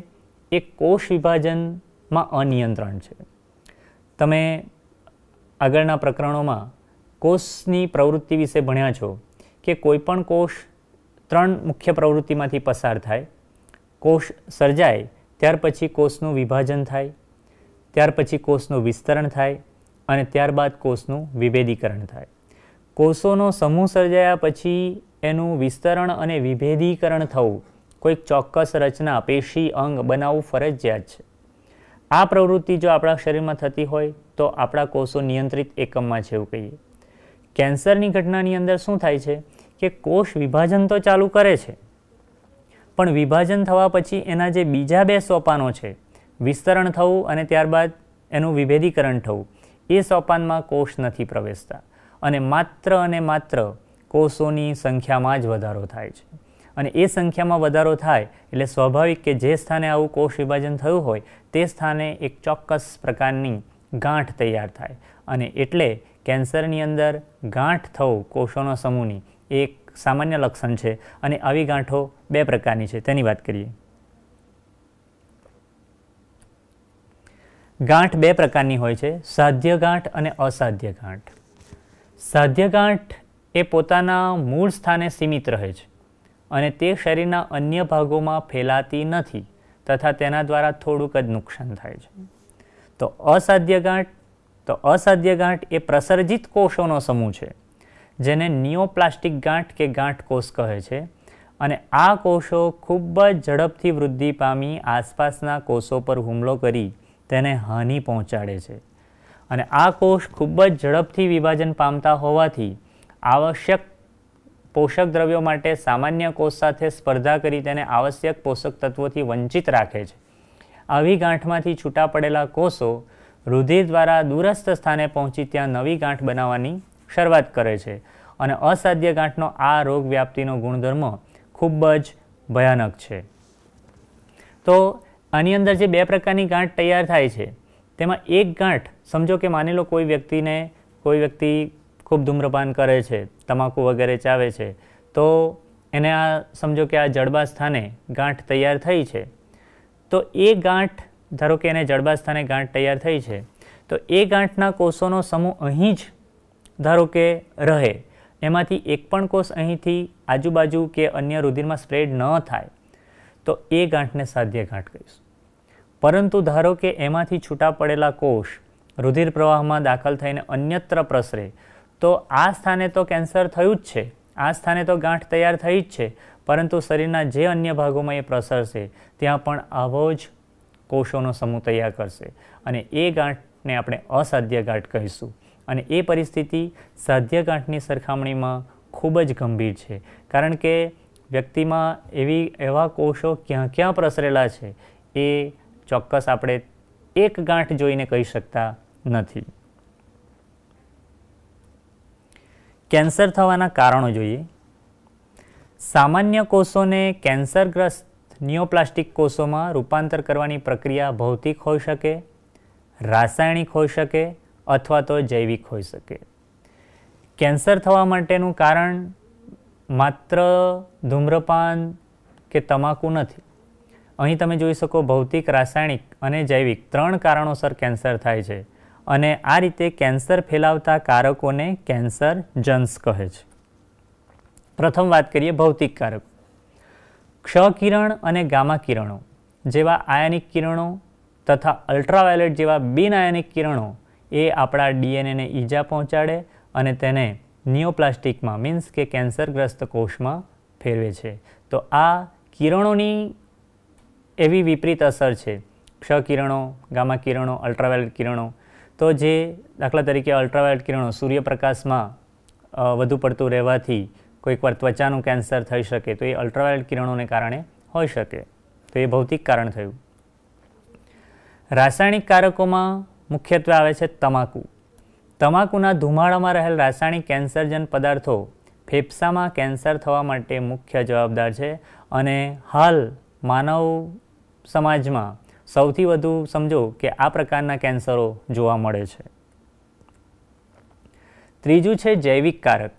એ કોષ વિભાજનમાં અનિયંત્રણ છે તમે આગળના પ્રકરણોમાં કોષની પ્રવૃત્તિ વિશે ભણ્યા છો કે કોઈપણ કોષ ત્રણ મુખ્ય પ્રવૃત્તિમાંથી પસાર થાય કોષ સર્જાય ત્યાર પછી કોષનું વિભાજન થાય ત્યાર પછી કોષનું વિસ્તરણ થાય અને ત્યારબાદ કોષનું વિભેદીકરણ થાય કોષોનો સમૂહ સર્જાયા પછી એનું વિસ્તરણ અને વિભેદીકરણ થવું કોઈક ચોક્કસ રચના પેશી અંગ બનાવવું ફરજિયાત છે આ પ્રવૃત્તિ જો આપણા શરીરમાં થતી હોય તો આપણા કોષો નિયંત્રિત એકમમાં છે એવું કહીએ કેન્સરની ઘટનાની અંદર શું થાય છે કે કોષ વિભાજન તો ચાલુ કરે છે પણ વિભાજન થવા પછી એના જે બીજા બે સોપાનો છે વિસ્તરણ થવું અને ત્યારબાદ એનું વિભેદીકરણ થવું એ સોપાનમાં કોષ નથી પ્રવેશતા અને માત્ર અને માત્ર કોષોની સંખ્યામાં જ વધારો થાય છે અને એ સંખ્યામાં વધારો થાય એટલે સ્વાભાવિક કે જે સ્થાને આવું કોષ વિભાજન થયું હોય તે સ્થાને એક ચોક્કસ પ્રકારની ગાંઠ તૈયાર થાય અને એટલે કેન્સરની અંદર ગાંઠ થવું કોષોનો સમૂહની એક સામાન્ય લક્ષણ છે અને આવી ગાંઠો બે પ્રકારની છે તેની વાત કરીએ ગાંઠ બે પ્રકારની હોય છે સાધ્ય ગાંઠ અને અસાધ્ય ગાંઠ સાધ્ય ગાંઠ એ પોતાના મૂળ સ્થાને સીમિત રહે છે અને તે શરીરના અન્ય ભાગોમાં ફેલાતી નથી તથા તેના દ્વારા થોડુંક જ નુકસાન થાય છે તો અસાધ્ય ગાંઠ તો અસાધ્ય ગાંઠ એ પ્રસર્જિત કોષોનો સમૂહ છે જેને નિયોપ્લાસ્ટિક ગાંઠ કે ગાંઠ કોષ કહે છે અને આ કોષો ખૂબ જ ઝડપથી વૃદ્ધિ પામી આસપાસના કોષો પર હુમલો કરી તેને હાનિ પહોંચાડે છે અને આ કોષ ખૂબ જ ઝડપથી વિભાજન પામતા હોવાથી આવશ્યક પોષક દ્રવ્યો માટે સામાન્ય કોષ સાથે સ્પર્ધા કરી તેને આવશ્યક પોષક તત્વોથી વંચિત રાખે છે આવી ગાંઠમાંથી છૂટા પડેલા કોષો રુધિર દ્વારા દૂરસ્થ સ્થાને પહોંચી ત્યાં નવી ગાંઠ બનાવવાની શરૂઆત કરે છે અને અસાધ્ય ગાંઠનો આ રોગ વ્યાપ્તિનો ગુણધર્મ ખૂબ જ ભયાનક છે તો આની અંદર જે બે પ્રકારની ગાંઠ તૈયાર થાય છે તેમાં એક ગાંઠ સમજો કે માની લો કોઈ વ્યક્તિને કોઈ વ્યક્તિ ખૂબ ધૂમ્રપાન કરે છે તમાકુ વગેરે ચાવે છે તો એને આ સમજો કે આ જડબા સ્થાને ગાંઠ તૈયાર થઈ છે તો એ ગાંઠ ધારો કે એને જડબાસ્થાને ગાંઠ તૈયાર થઈ છે તો એ ગાંઠના કોષોનો સમૂહ અહીં જ ધારો કે રહે એમાંથી એક પણ કોષ અહીંથી આજુબાજુ કે અન્ય રુધિરમાં સ્પ્રેડ ન થાય તો એ ગાંઠને સાધ્ય ગાંઠ કહીશું પરંતુ ધારો કે એમાંથી છૂટા પડેલા કોષ રુધિર પ્રવાહમાં દાખલ થઈને અન્યત્ર પ્રસરે તો આ સ્થાને તો કેન્સર થયું જ છે આ સ્થાને તો ગાંઠ તૈયાર થઈ જ છે પરંતુ શરીરના જે અન્ય ભાગોમાં એ પ્રસરશે ત્યાં પણ આવો જ કોષોનો સમૂહ તૈયાર કરશે અને એ ગાંઠને આપણે અસાધ્ય ગાંઠ કહીશું અને એ પરિસ્થિતિ સાધ્ય ગાંઠની સરખામણીમાં ખૂબ જ ગંભીર છે કારણ કે વ્યક્તિમાં એવી એવા કોષો ક્યાં ક્યાં પ્રસરેલા છે એ ચોક્કસ આપણે એક ગાંઠ જોઈને કહી શકતા નથી કેન્સર થવાના કારણો જોઈએ સામાન્ય કોષોને કેન્સરગ્રસ્ત નિયોપ્લાસ્ટિક કોષોમાં રૂપાંતર કરવાની પ્રક્રિયા ભૌતિક હોઈ શકે રાસાયણિક હોઈ શકે અથવા તો જૈવિક હોઈ શકે કેન્સર થવા માટેનું કારણ માત્ર ધૂમ્રપાન કે તમાકુ નથી અહીં તમે જોઈ શકો ભૌતિક રાસાયણિક અને જૈવિક ત્રણ કારણોસર કેન્સર થાય છે અને આ રીતે કેન્સર ફેલાવતા કારકોને કેન્સર જન્સ કહે છે પ્રથમ વાત કરીએ ભૌતિક કારકો ક્ષ કિરણ અને ગામા કિરણો જેવા આયનિક કિરણો તથા અલ્ટ્રાવાયોલેટ જેવા બિનઆયનિક કિરણો એ આપણા ડીએનએને ઈજા પહોંચાડે અને તેને નિયોપ્લાસ્ટિકમાં મીન્સ કે કેન્સરગ્રસ્ત કોષમાં ફેરવે છે તો આ કિરણોની એવી વિપરીત અસર છે ક્ષ કિરણો ગામા કિરણો અલ્ટ્રાવાયોલેટ કિરણો તો જે દાખલા તરીકે અલ્ટ્રાવાયોલેટ કિરણો સૂર્યપ્રકાશમાં વધુ પડતું રહેવાથી કોઈકવાર ત્વચાનું કેન્સર થઈ શકે તો એ અલ્ટ્રાવાયોલેટ કિરણોને કારણે હોઈ શકે તો એ ભૌતિક કારણ થયું રાસાયણિક કારકોમાં મુખ્યત્વે આવે છે તમાકુ તમાકુના ધુમાડામાં રહેલ રાસાયણિક કેન્સરજન પદાર્થો ફેફસામાં કેન્સર થવા માટે મુખ્ય જવાબદાર છે અને હાલ માનવ સમાજમાં સૌથી વધુ સમજો કે આ પ્રકારના કેન્સરો જોવા મળે છે ત્રીજું છે જૈવિક કારક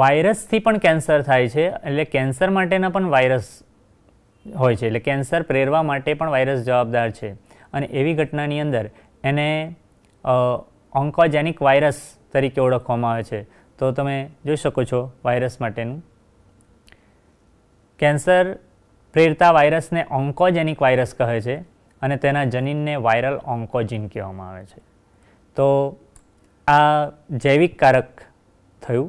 વાયરસથી પણ કેન્સર થાય છે એટલે કેન્સર માટેના પણ વાયરસ હોય છે એટલે કેન્સર પ્રેરવા માટે પણ વાયરસ જવાબદાર છે અને એવી ઘટનાની અંદર એને ઓન્કોજેનિક વાયરસ તરીકે ઓળખવામાં આવે છે તો તમે જોઈ શકો છો વાયરસ માટેનું કેન્સર પ્રેરતા વાયરસને ઓન્કોજેનિક વાયરસ કહે છે અને તેના જનીનને વાયરલ ઓન્કોજીન કહેવામાં આવે છે તો આ જૈવિક કારક થયું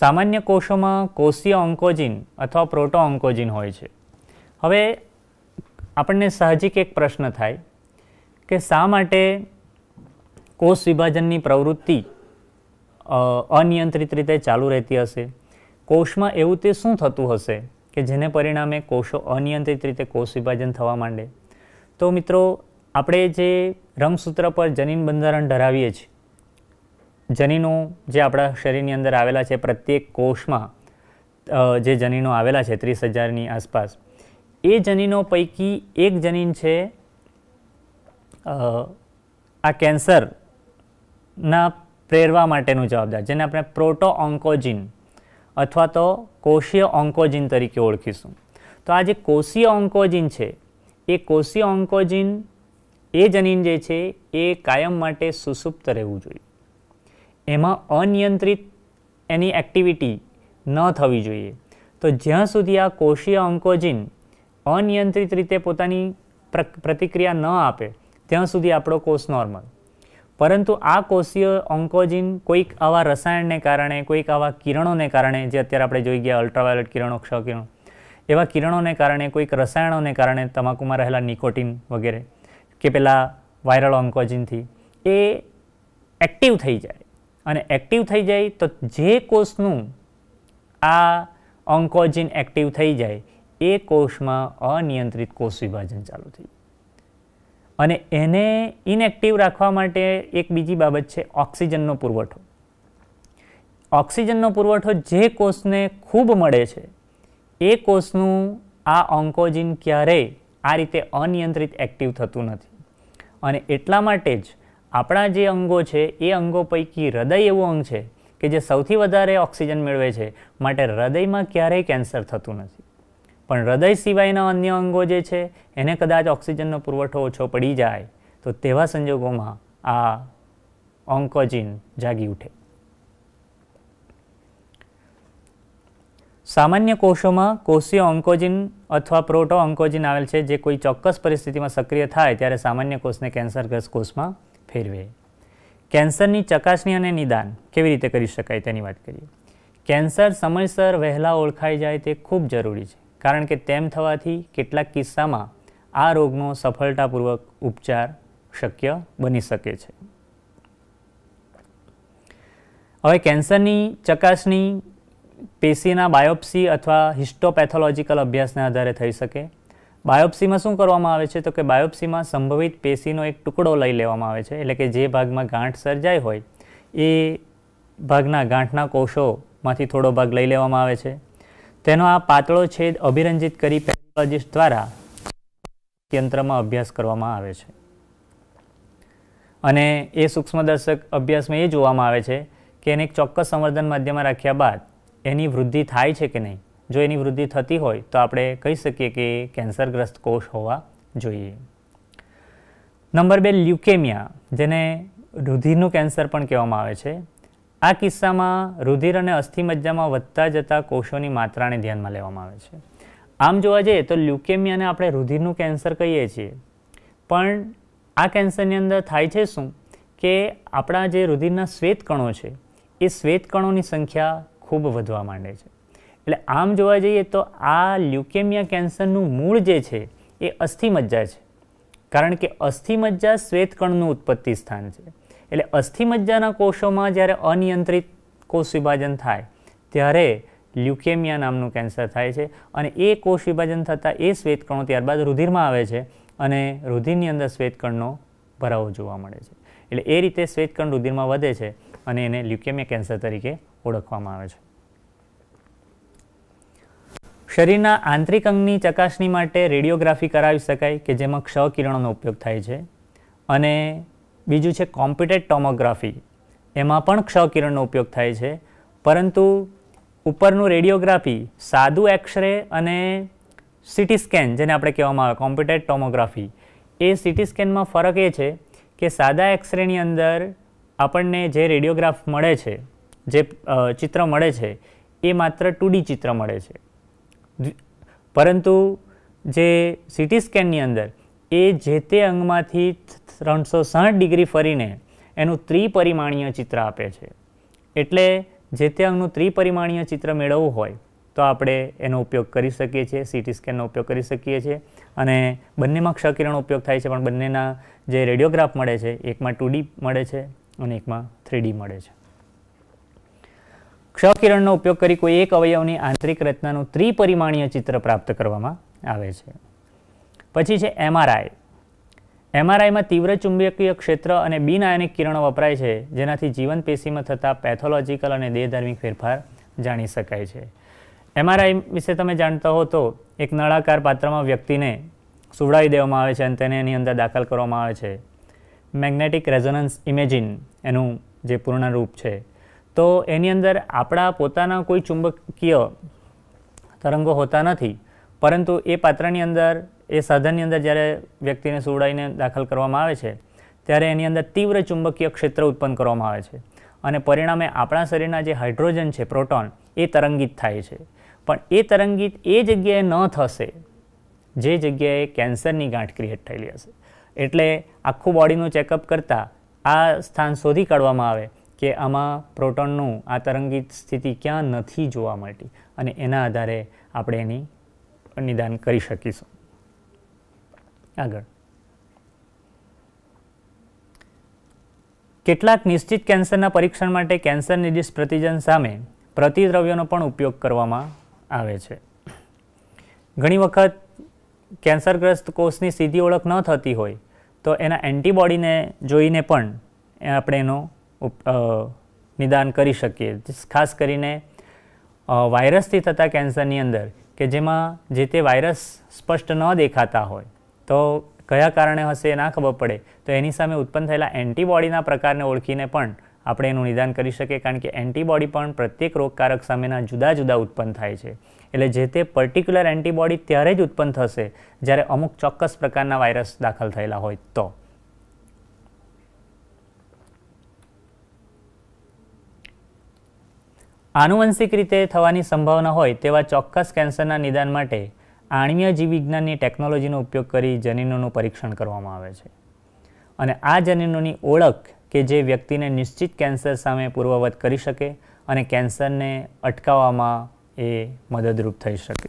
સામાન્ય કોષોમાં કોષીય ઓન્કોજીન અથવા પ્રોટો ઓન્કોજીન હોય છે હવે આપણને સાહજિક એક પ્રશ્ન થાય કે શા માટે કોષ વિભાજનની પ્રવૃત્તિ અનિયંત્રિત રીતે ચાલુ રહેતી હશે કોષમાં એવું તે શું થતું હશે કે જેને પરિણામે કોષો અનિયંત્રિત રીતે કોષ વિભાજન થવા માંડે તો મિત્રો આપણે જે રંગસૂત્ર પર જનીન બંધારણ ધરાવીએ છીએ જનીનો જે આપણા શરીરની અંદર આવેલા છે પ્રત્યેક કોષમાં જે જનીનો આવેલા છે ત્રીસ હજારની આસપાસ એ જનીનો પૈકી એક જનીન છે આ કેન્સરના પ્રેરવા માટેનું જવાબદાર જેને આપણે પ્રોટો ઓન્કોજીન અથવા તો કોષીય ઓન્કોજીન તરીકે ઓળખીશું તો આ જે કોષીય ઓન્કોજીન છે એ કોષીય ઓન્કોજીન એ જનીન જે છે એ કાયમ માટે સુસુપ્ત રહેવું જોઈએ એમાં અનિયંત્રિત એની એક્ટિવિટી ન થવી જોઈએ તો જ્યાં સુધી આ કોષીય ઓન્કોજીન અનિયંત્રિત રીતે પોતાની પ્રતિક્રિયા ન આપે ત્યાં સુધી આપણો કોષ નોર્મલ પરંતુ આ કોષીય ઓન્કોજીન કોઈક આવા રસાયણને કારણે કોઈક આવા કિરણોને કારણે જે અત્યારે આપણે જોઈ ગયા અલ્ટ્રાવાયોલેટ કિરણો ક્ષ કિરણો એવા કિરણોને કારણે કોઈક રસાયણોને કારણે તમાકુમાં રહેલા નિકોટિન વગેરે કે પેલા વાયરલ ઓન્કોજીનથી એ એક્ટિવ થઈ જાય અને એક્ટિવ થઈ જાય તો જે કોષનું આ ઓન્કોજીન એક્ટિવ થઈ જાય એ કોષમાં અનિયંત્રિત કોષ વિભાજન ચાલુ થઈ અને એને ઇનએક્ટિવ રાખવા માટે એક બીજી બાબત છે ઓક્સિજનનો પુરવઠો ઓક્સિજનનો પુરવઠો જે કોષને ખૂબ મળે છે એ કોષનું આ ઓન્કોજીન ક્યારેય આ રીતે અનિયંત્રિત એક્ટિવ થતું નથી અને એટલા માટે જ આપણા જે અંગો છે એ અંગો પૈકી હૃદય એવું અંગ છે કે જે સૌથી વધારે ઓક્સિજન મેળવે છે માટે હૃદયમાં ક્યારેય કેન્સર થતું નથી પણ હૃદય સિવાયના અન્ય અંગો જે છે એને કદાચ ઓક્સિજનનો પુરવઠો ઓછો પડી જાય તો તેવા સંજોગોમાં આ ઓન્કોજીન જાગી ઉઠે સામાન્ય કોષોમાં કોષીય ઓન્કોજીન અથવા પ્રોટો ઓન્કોજીન આવેલ છે જે કોઈ ચોક્કસ પરિસ્થિતિમાં સક્રિય થાય ત્યારે સામાન્ય કોષને કેન્સરગ્રસ્ત કોષમાં ફેરવે કેન્સરની ચકાસણી અને નિદાન કેવી રીતે કરી શકાય તેની વાત કરીએ કેન્સર સમયસર વહેલા ઓળખાઈ જાય તે ખૂબ જરૂરી છે કારણ કે તેમ થવાથી કેટલાક કિસ્સામાં આ રોગનો સફળતાપૂર્વક ઉપચાર શક્ય બની શકે છે હવે કેન્સરની ચકાસણી પેશીના બાયોપ્સી અથવા હિસ્ટોપેથોલોજીકલ અભ્યાસના આધારે થઈ શકે બાયોપ્સીમાં શું કરવામાં આવે છે તો કે બાયોપ્સીમાં સંભવિત પેશીનો એક ટુકડો લઈ લેવામાં આવે છે એટલે કે જે ભાગમાં ગાંઠ સર્જાઈ હોય એ ભાગના ગાંઠના કોષોમાંથી થોડો ભાગ લઈ લેવામાં આવે છે તેનો આ પાતળો છેદ અભિરંજિત કરી પેથોલોજીસ્ટ દ્વારા યંત્રમાં અભ્યાસ કરવામાં આવે છે અને એ સૂક્ષ્મદર્શક અભ્યાસમાં એ જોવામાં આવે છે કે એને એક ચોક્કસ સંવર્ધન માધ્યમમાં રાખ્યા બાદ એની વૃદ્ધિ થાય છે કે નહીં જો એની વૃદ્ધિ થતી હોય તો આપણે કહી શકીએ કે કેન્સરગ્રસ્ત કોષ હોવા જોઈએ નંબર બે લ્યુકેમિયા જેને રુધિરનું કેન્સર પણ કહેવામાં આવે છે આ કિસ્સામાં રુધિર અને અસ્થિમજ્જામાં વધતા જતા કોષોની માત્રાને ધ્યાનમાં લેવામાં આવે છે આમ જોવા જઈએ તો લ્યુકેમિયાને આપણે રુધિરનું કેન્સર કહીએ છીએ પણ આ કેન્સરની અંદર થાય છે શું કે આપણા જે રુધિરના શ્વેત કણો છે એ શ્વેત કણોની સંખ્યા ખૂબ વધવા માંડે છે એટલે આમ જોવા જઈએ તો આ લ્યુકેમિયા કેન્સરનું મૂળ જે છે એ અસ્થિમજ્જા છે કારણ કે અસ્થિમજ્જા શ્વેતકણનું ઉત્પત્તિ સ્થાન છે એટલે અસ્થિમજ્જાના કોષોમાં જ્યારે અનિયંત્રિત કોષ વિભાજન થાય ત્યારે લ્યુકેમિયા નામનું કેન્સર થાય છે અને એ કોષ વિભાજન થતાં એ શ્વેતકણો ત્યારબાદ રુધિરમાં આવે છે અને રુધિરની અંદર શ્વેતકણનો ભરાવો જોવા મળે છે એટલે એ રીતે શ્વેતકણ રુધિરમાં વધે છે અને એને લ્યુકેમિયા કેન્સર તરીકે ઓળખવામાં આવે છે શરીરના આંતરિક અંગની ચકાસણી માટે રેડિયોગ્રાફી કરાવી શકાય કે જેમાં ક્ષ કિરણોનો ઉપયોગ થાય છે અને બીજું છે કોમ્પ્યુટેડ ટોમોગ્રાફી એમાં પણ ક્ષ કિરણનો ઉપયોગ થાય છે પરંતુ ઉપરનું રેડિયોગ્રાફી સાદું એક્સરે અને સિટી સ્કેન જેને આપણે કહેવામાં આવે કોમ્પ્યુટેડ ટોમોગ્રાફી એ સિટી સ્કેનમાં ફરક એ છે કે સાદા એક્સરેની અંદર આપણને જે રેડિયોગ્રાફ મળે છે જે ચિત્ર મળે છે એ માત્ર ટુ ચિત્ર મળે છે પરંતુ જે સિટી સ્કેનની અંદર એ જે તે અંગમાંથી ત્રણસો સાઠ ડિગ્રી ફરીને એનું ત્રિપરિમાણીય ચિત્ર આપે છે એટલે જે તે અંગનું ત્રિપરિમાણીય ચિત્ર મેળવવું હોય તો આપણે એનો ઉપયોગ કરી શકીએ છીએ સીટી સ્કેનનો ઉપયોગ કરી શકીએ છીએ અને બંનેમાં ક્ષકિરણનો ઉપયોગ થાય છે પણ બંનેના જે રેડિયોગ્રાફ મળે છે એકમાં ટુ મળે છે અને એકમાં થ્રી મળે છે ક્ષકિરણનો ઉપયોગ કરી કોઈ એક અવયવની આંતરિક રચનાનું ત્રિપરિમાણીય ચિત્ર પ્રાપ્ત કરવામાં આવે છે પછી છે એમઆરઆઈ એમઆરઆઈમાં તીવ્ર ચુંબકીય ક્ષેત્ર અને બિન કિરણો વપરાય છે જેનાથી જીવન પેશીમાં થતા પેથોલોજીકલ અને દેહધાર્મિક ફેરફાર જાણી શકાય છે એમઆરઆઈ વિશે તમે જાણતા હો તો એક નળાકાર પાત્રમાં વ્યક્તિને સુવડાવી દેવામાં આવે છે અને તેને એની અંદર દાખલ કરવામાં આવે છે મેગ્નેટિક રેઝોનન્સ ઇમેજિન એનું જે પૂર્ણ રૂપ છે તો એની અંદર આપણા પોતાના કોઈ ચુંબકીય તરંગો હોતા નથી પરંતુ એ પાત્રની અંદર એ સાધનની અંદર જ્યારે વ્યક્તિને સુવડાઈને દાખલ કરવામાં આવે છે ત્યારે એની અંદર તીવ્ર ચુંબકીય ક્ષેત્ર ઉત્પન્ન કરવામાં આવે છે અને પરિણામે આપણા શરીરના જે હાઇડ્રોજન છે પ્રોટોન એ તરંગિત થાય છે પણ એ તરંગિત એ જગ્યાએ ન થશે જે જગ્યાએ કેન્સરની ગાંઠ ક્રિએટ થયેલી હશે એટલે આખું બોડીનું ચેકઅપ કરતાં આ સ્થાન શોધી કાઢવામાં આવે કે આમાં પ્રોટોનનું આ તરંગિત સ્થિતિ ક્યાં નથી જોવા મળતી અને એના આધારે આપણે એની નિદાન કરી શકીશું આગળ કેટલાક નિશ્ચિત કેન્સરના પરીક્ષણ માટે કેન્સર નિર્દિષ્ટ પ્રતિજન સામે પ્રતિદ્રવ્યોનો પણ ઉપયોગ કરવામાં આવે છે ઘણી વખત કેન્સરગ્રસ્ત કોષની સીધી ઓળખ ન થતી હોય તો એના એન્ટીબોડીને જોઈને પણ આપણે એનો નિદાન કરી શકીએ ખાસ કરીને વાયરસથી થતા કેન્સરની અંદર કે જેમાં જે તે વાયરસ સ્પષ્ટ ન દેખાતા હોય તો કયા કારણે હશે એ ના ખબર પડે તો એની સામે ઉત્પન્ન થયેલા એન્ટીબોડીના પ્રકારને ઓળખીને પણ આપણે એનું નિદાન કરી શકીએ કારણ કે એન્ટીબોડી પણ પ્રત્યેક રોગકારક સામેના જુદા જુદા ઉત્પન્ન થાય છે એટલે જે તે પર્ટિક્યુલર એન્ટીબોડી ત્યારે જ ઉત્પન્ન થશે જ્યારે અમુક ચોક્કસ પ્રકારના વાયરસ દાખલ થયેલા હોય તો આનુવંશિક રીતે થવાની સંભાવના હોય તેવા ચોક્કસ કેન્સરના નિદાન માટે આણ્વીય જીવવિજ્ઞાનની ટેકનોલોજીનો ઉપયોગ કરી જનીનોનું પરીક્ષણ કરવામાં આવે છે અને આ જનીનોની ઓળખ કે જે વ્યક્તિને નિશ્ચિત કેન્સર સામે પૂર્વવત કરી શકે અને કેન્સરને અટકાવવામાં એ મદદરૂપ થઈ શકે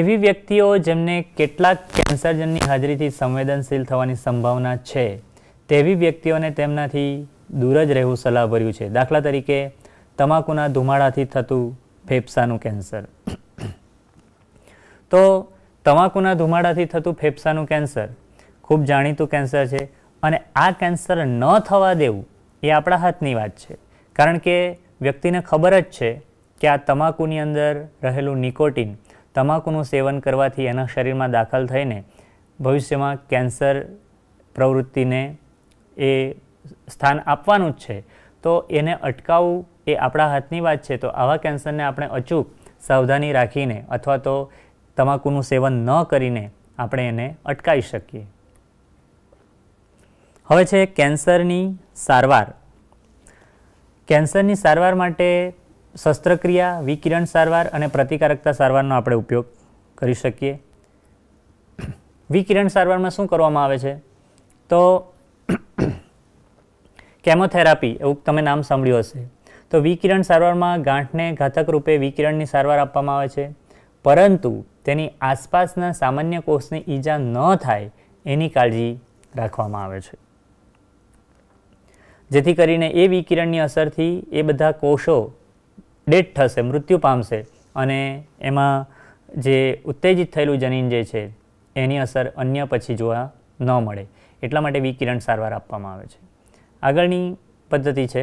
એવી વ્યક્તિઓ જેમને કેટલાક કેન્સરજનની હાજરીથી સંવેદનશીલ થવાની સંભાવના છે તેવી વ્યક્તિઓને તેમનાથી દૂર જ રહેવું સલાહભર્યું છે દાખલા તરીકે તમાકુના ધુમાડાથી થતું ફેફસાનું કેન્સર તો તમાકુના ધુમાડાથી થતું ફેફસાનું કેન્સર ખૂબ જાણીતું કેન્સર છે અને આ કેન્સર ન થવા દેવું એ આપણા હાથની વાત છે કારણ કે વ્યક્તિને ખબર જ છે કે આ તમાકુની અંદર રહેલું નિકોટિન તમાકુનું સેવન કરવાથી એના શરીરમાં દાખલ થઈને ભવિષ્યમાં કેન્સર પ્રવૃત્તિને એ સ્થાન આપવાનું જ છે તો એને અટકાવવું એ આપણા હાથની વાત છે તો આવા કેન્સરને આપણે અચૂક સાવધાની રાખીને અથવા તો તમાકુનું સેવન ન કરીને આપણે એને અટકાવી શકીએ હવે છે કેન્સરની સારવાર કેન્સરની સારવાર માટે શસ્ત્રક્રિયા વિકિરણ સારવાર અને પ્રતિકારકતા સારવારનો આપણે ઉપયોગ કરી શકીએ વિકિરણ સારવારમાં શું કરવામાં આવે છે તો કેમોથેરાપી એવું તમે નામ સાંભળ્યું હશે તો વિકિરણ સારવારમાં ગાંઠને ઘાતક રૂપે વિકિરણની સારવાર આપવામાં આવે છે પરંતુ તેની આસપાસના સામાન્ય કોષને ઈજા ન થાય એની કાળજી રાખવામાં આવે છે જેથી કરીને એ વિકિરણની અસરથી એ બધા કોષો ડેડ થશે મૃત્યુ પામશે અને એમાં જે ઉત્તેજિત થયેલું જનીન જે છે એની અસર અન્ય પછી જોવા ન મળે એટલા માટે વિકિરણ સારવાર આપવામાં આવે છે આગળની પદ્ધતિ છે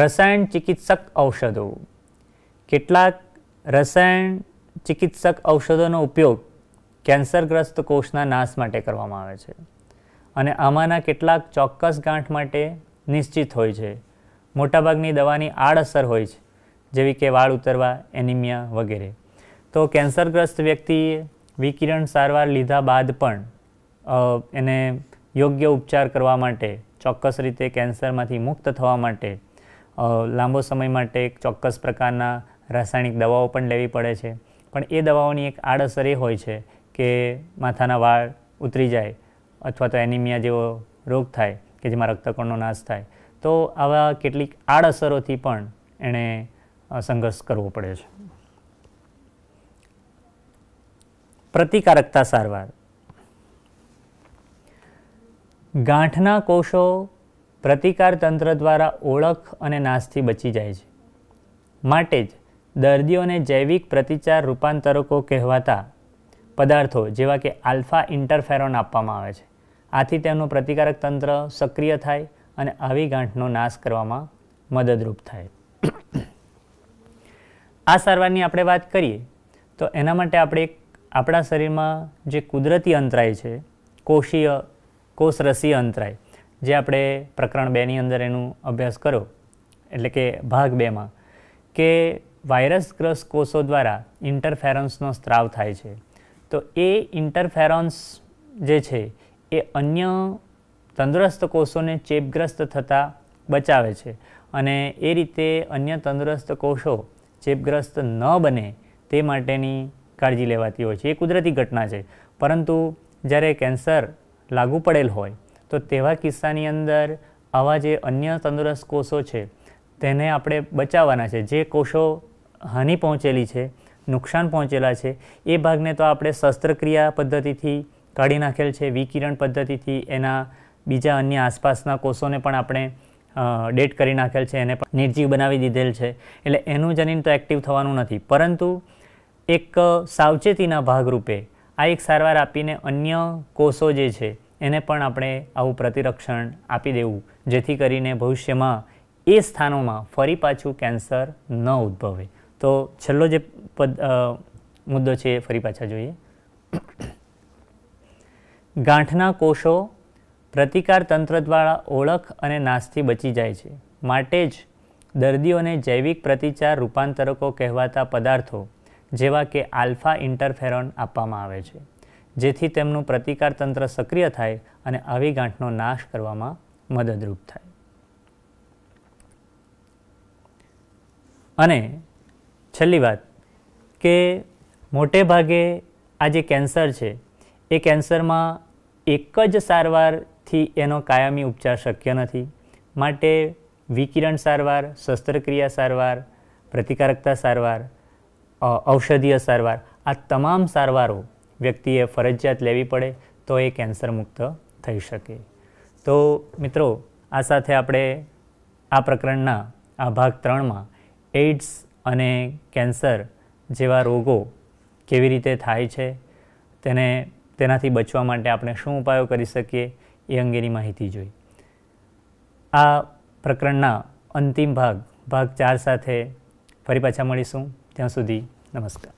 રસાયણ ચિકિત્સક ઔષધો કેટલાક રસાયણ ચિકિત્સક ઔષધોનો ઉપયોગ કેન્સરગ્રસ્ત કોષના નાશ માટે કરવામાં આવે છે અને આમાંના કેટલાક ચોક્કસ ગાંઠ માટે નિશ્ચિત હોય છે મોટાભાગની દવાની આડઅસર હોય છે જેવી કે વાળ ઉતરવા એનિમિયા વગેરે તો કેન્સરગ્રસ્ત વ્યક્તિએ વિકિરણ સારવાર લીધા બાદ પણ એને યોગ્ય ઉપચાર કરવા માટે ચોક્કસ રીતે કેન્સરમાંથી મુક્ત થવા માટે લાંબો સમય માટે એક ચોક્કસ પ્રકારના રાસાયણિક દવાઓ પણ લેવી પડે છે પણ એ દવાઓની એક આડઅસર એ હોય છે કે માથાના વાળ ઉતરી જાય અથવા તો એનિમિયા જેવો રોગ થાય કે જેમાં રક્તકણનો નાશ થાય તો આવા કેટલીક આડઅસરોથી પણ એણે સંઘર્ષ કરવો પડે છે પ્રતિકારકતા સારવાર ગાંઠના કોષો પ્રતિકાર તંત્ર દ્વારા ઓળખ અને નાશથી બચી જાય છે માટે જ દર્દીઓને જૈવિક પ્રતિચાર રૂપાંતરકો કહેવાતા પદાર્થો જેવા કે આલ્ફા ઇન્ટરફેરોન આપવામાં આવે છે આથી તેમનું પ્રતિકારક તંત્ર સક્રિય થાય અને આવી ગાંઠનો નાશ કરવામાં મદદરૂપ થાય આ સારવારની આપણે વાત કરીએ તો એના માટે આપણે આપણા શરીરમાં જે કુદરતી અંતરાય છે કોષીય કોષરસીય અંતરાય જે આપણે પ્રકરણ બેની અંદર એનું અભ્યાસ કરો એટલે કે ભાગ બેમાં કે વાયરસગ્રસ્ત કોષો દ્વારા ઇન્ટરફેરન્સનો સ્ત્રાવ થાય છે તો એ ઇન્ટરફેરન્સ જે છે એ અન્ય તંદુરસ્ત કોષોને ચેપગ્રસ્ત થતા બચાવે છે અને એ રીતે અન્ય તંદુરસ્ત કોષો ચેપગ્રસ્ત ન બને તે માટેની કાળજી લેવાતી હોય છે એ કુદરતી ઘટના છે પરંતુ જ્યારે કેન્સર લાગુ પડેલ હોય તો તેવા કિસ્સાની અંદર આવા જે અન્ય તંદુરસ્ત કોષો છે તેને આપણે બચાવવાના છે જે કોષો હાનિ પહોંચેલી છે નુકસાન પહોંચેલા છે એ ભાગને તો આપણે શસ્ત્રક્રિયા પદ્ધતિથી કાઢી નાખેલ છે વિકિરણ પદ્ધતિથી એના બીજા અન્ય આસપાસના કોષોને પણ આપણે ડેટ કરી નાખેલ છે એને પણ નિર્જીવ બનાવી દીધેલ છે એટલે એનું જનીન તો એક્ટિવ થવાનું નથી પરંતુ એક સાવચેતીના ભાગરૂપે આ એક સારવાર આપીને અન્ય કોષો જે છે એને પણ આપણે આવું પ્રતિરક્ષણ આપી દેવું જેથી કરીને ભવિષ્યમાં એ સ્થાનોમાં ફરી પાછું કેન્સર ન ઉદ્ભવે તો છેલ્લો જે પદ મુદ્દો છે એ ફરી પાછા જોઈએ ગાંઠના કોષો પ્રતિકાર તંત્ર દ્વારા ઓળખ અને નાશથી બચી જાય છે માટે જ દર્દીઓને જૈવિક પ્રતિચાર રૂપાંતરકો કહેવાતા પદાર્થો જેવા કે આલ્ફા ઇન્ટરફેરોન આપવામાં આવે છે જેથી તેમનું પ્રતિકાર તંત્ર સક્રિય થાય અને આવી ગાંઠનો નાશ કરવામાં મદદરૂપ થાય અને છેલ્લી વાત કે મોટે ભાગે આ જે કેન્સર છે એ કેન્સરમાં એક જ સારવારથી એનો કાયમી ઉપચાર શક્ય નથી માટે વિકિરણ સારવાર શસ્ત્રક્રિયા સારવાર પ્રતિકારકતા સારવાર ઔષધીય સારવાર આ તમામ સારવારો વ્યક્તિએ ફરજિયાત લેવી પડે તો એ કેન્સર મુક્ત થઈ શકે તો મિત્રો આ સાથે આપણે આ પ્રકરણના આ ભાગ ત્રણમાં એઇડ્સ અને કેન્સર જેવા રોગો કેવી રીતે થાય છે તેને તેનાથી બચવા માટે આપણે શું ઉપાયો કરી શકીએ એ અંગેની માહિતી જોઈ આ પ્રકરણના અંતિમ ભાગ ભાગ ચાર સાથે ફરી પાછા મળીશું ત્યાં સુધી નમસ્કાર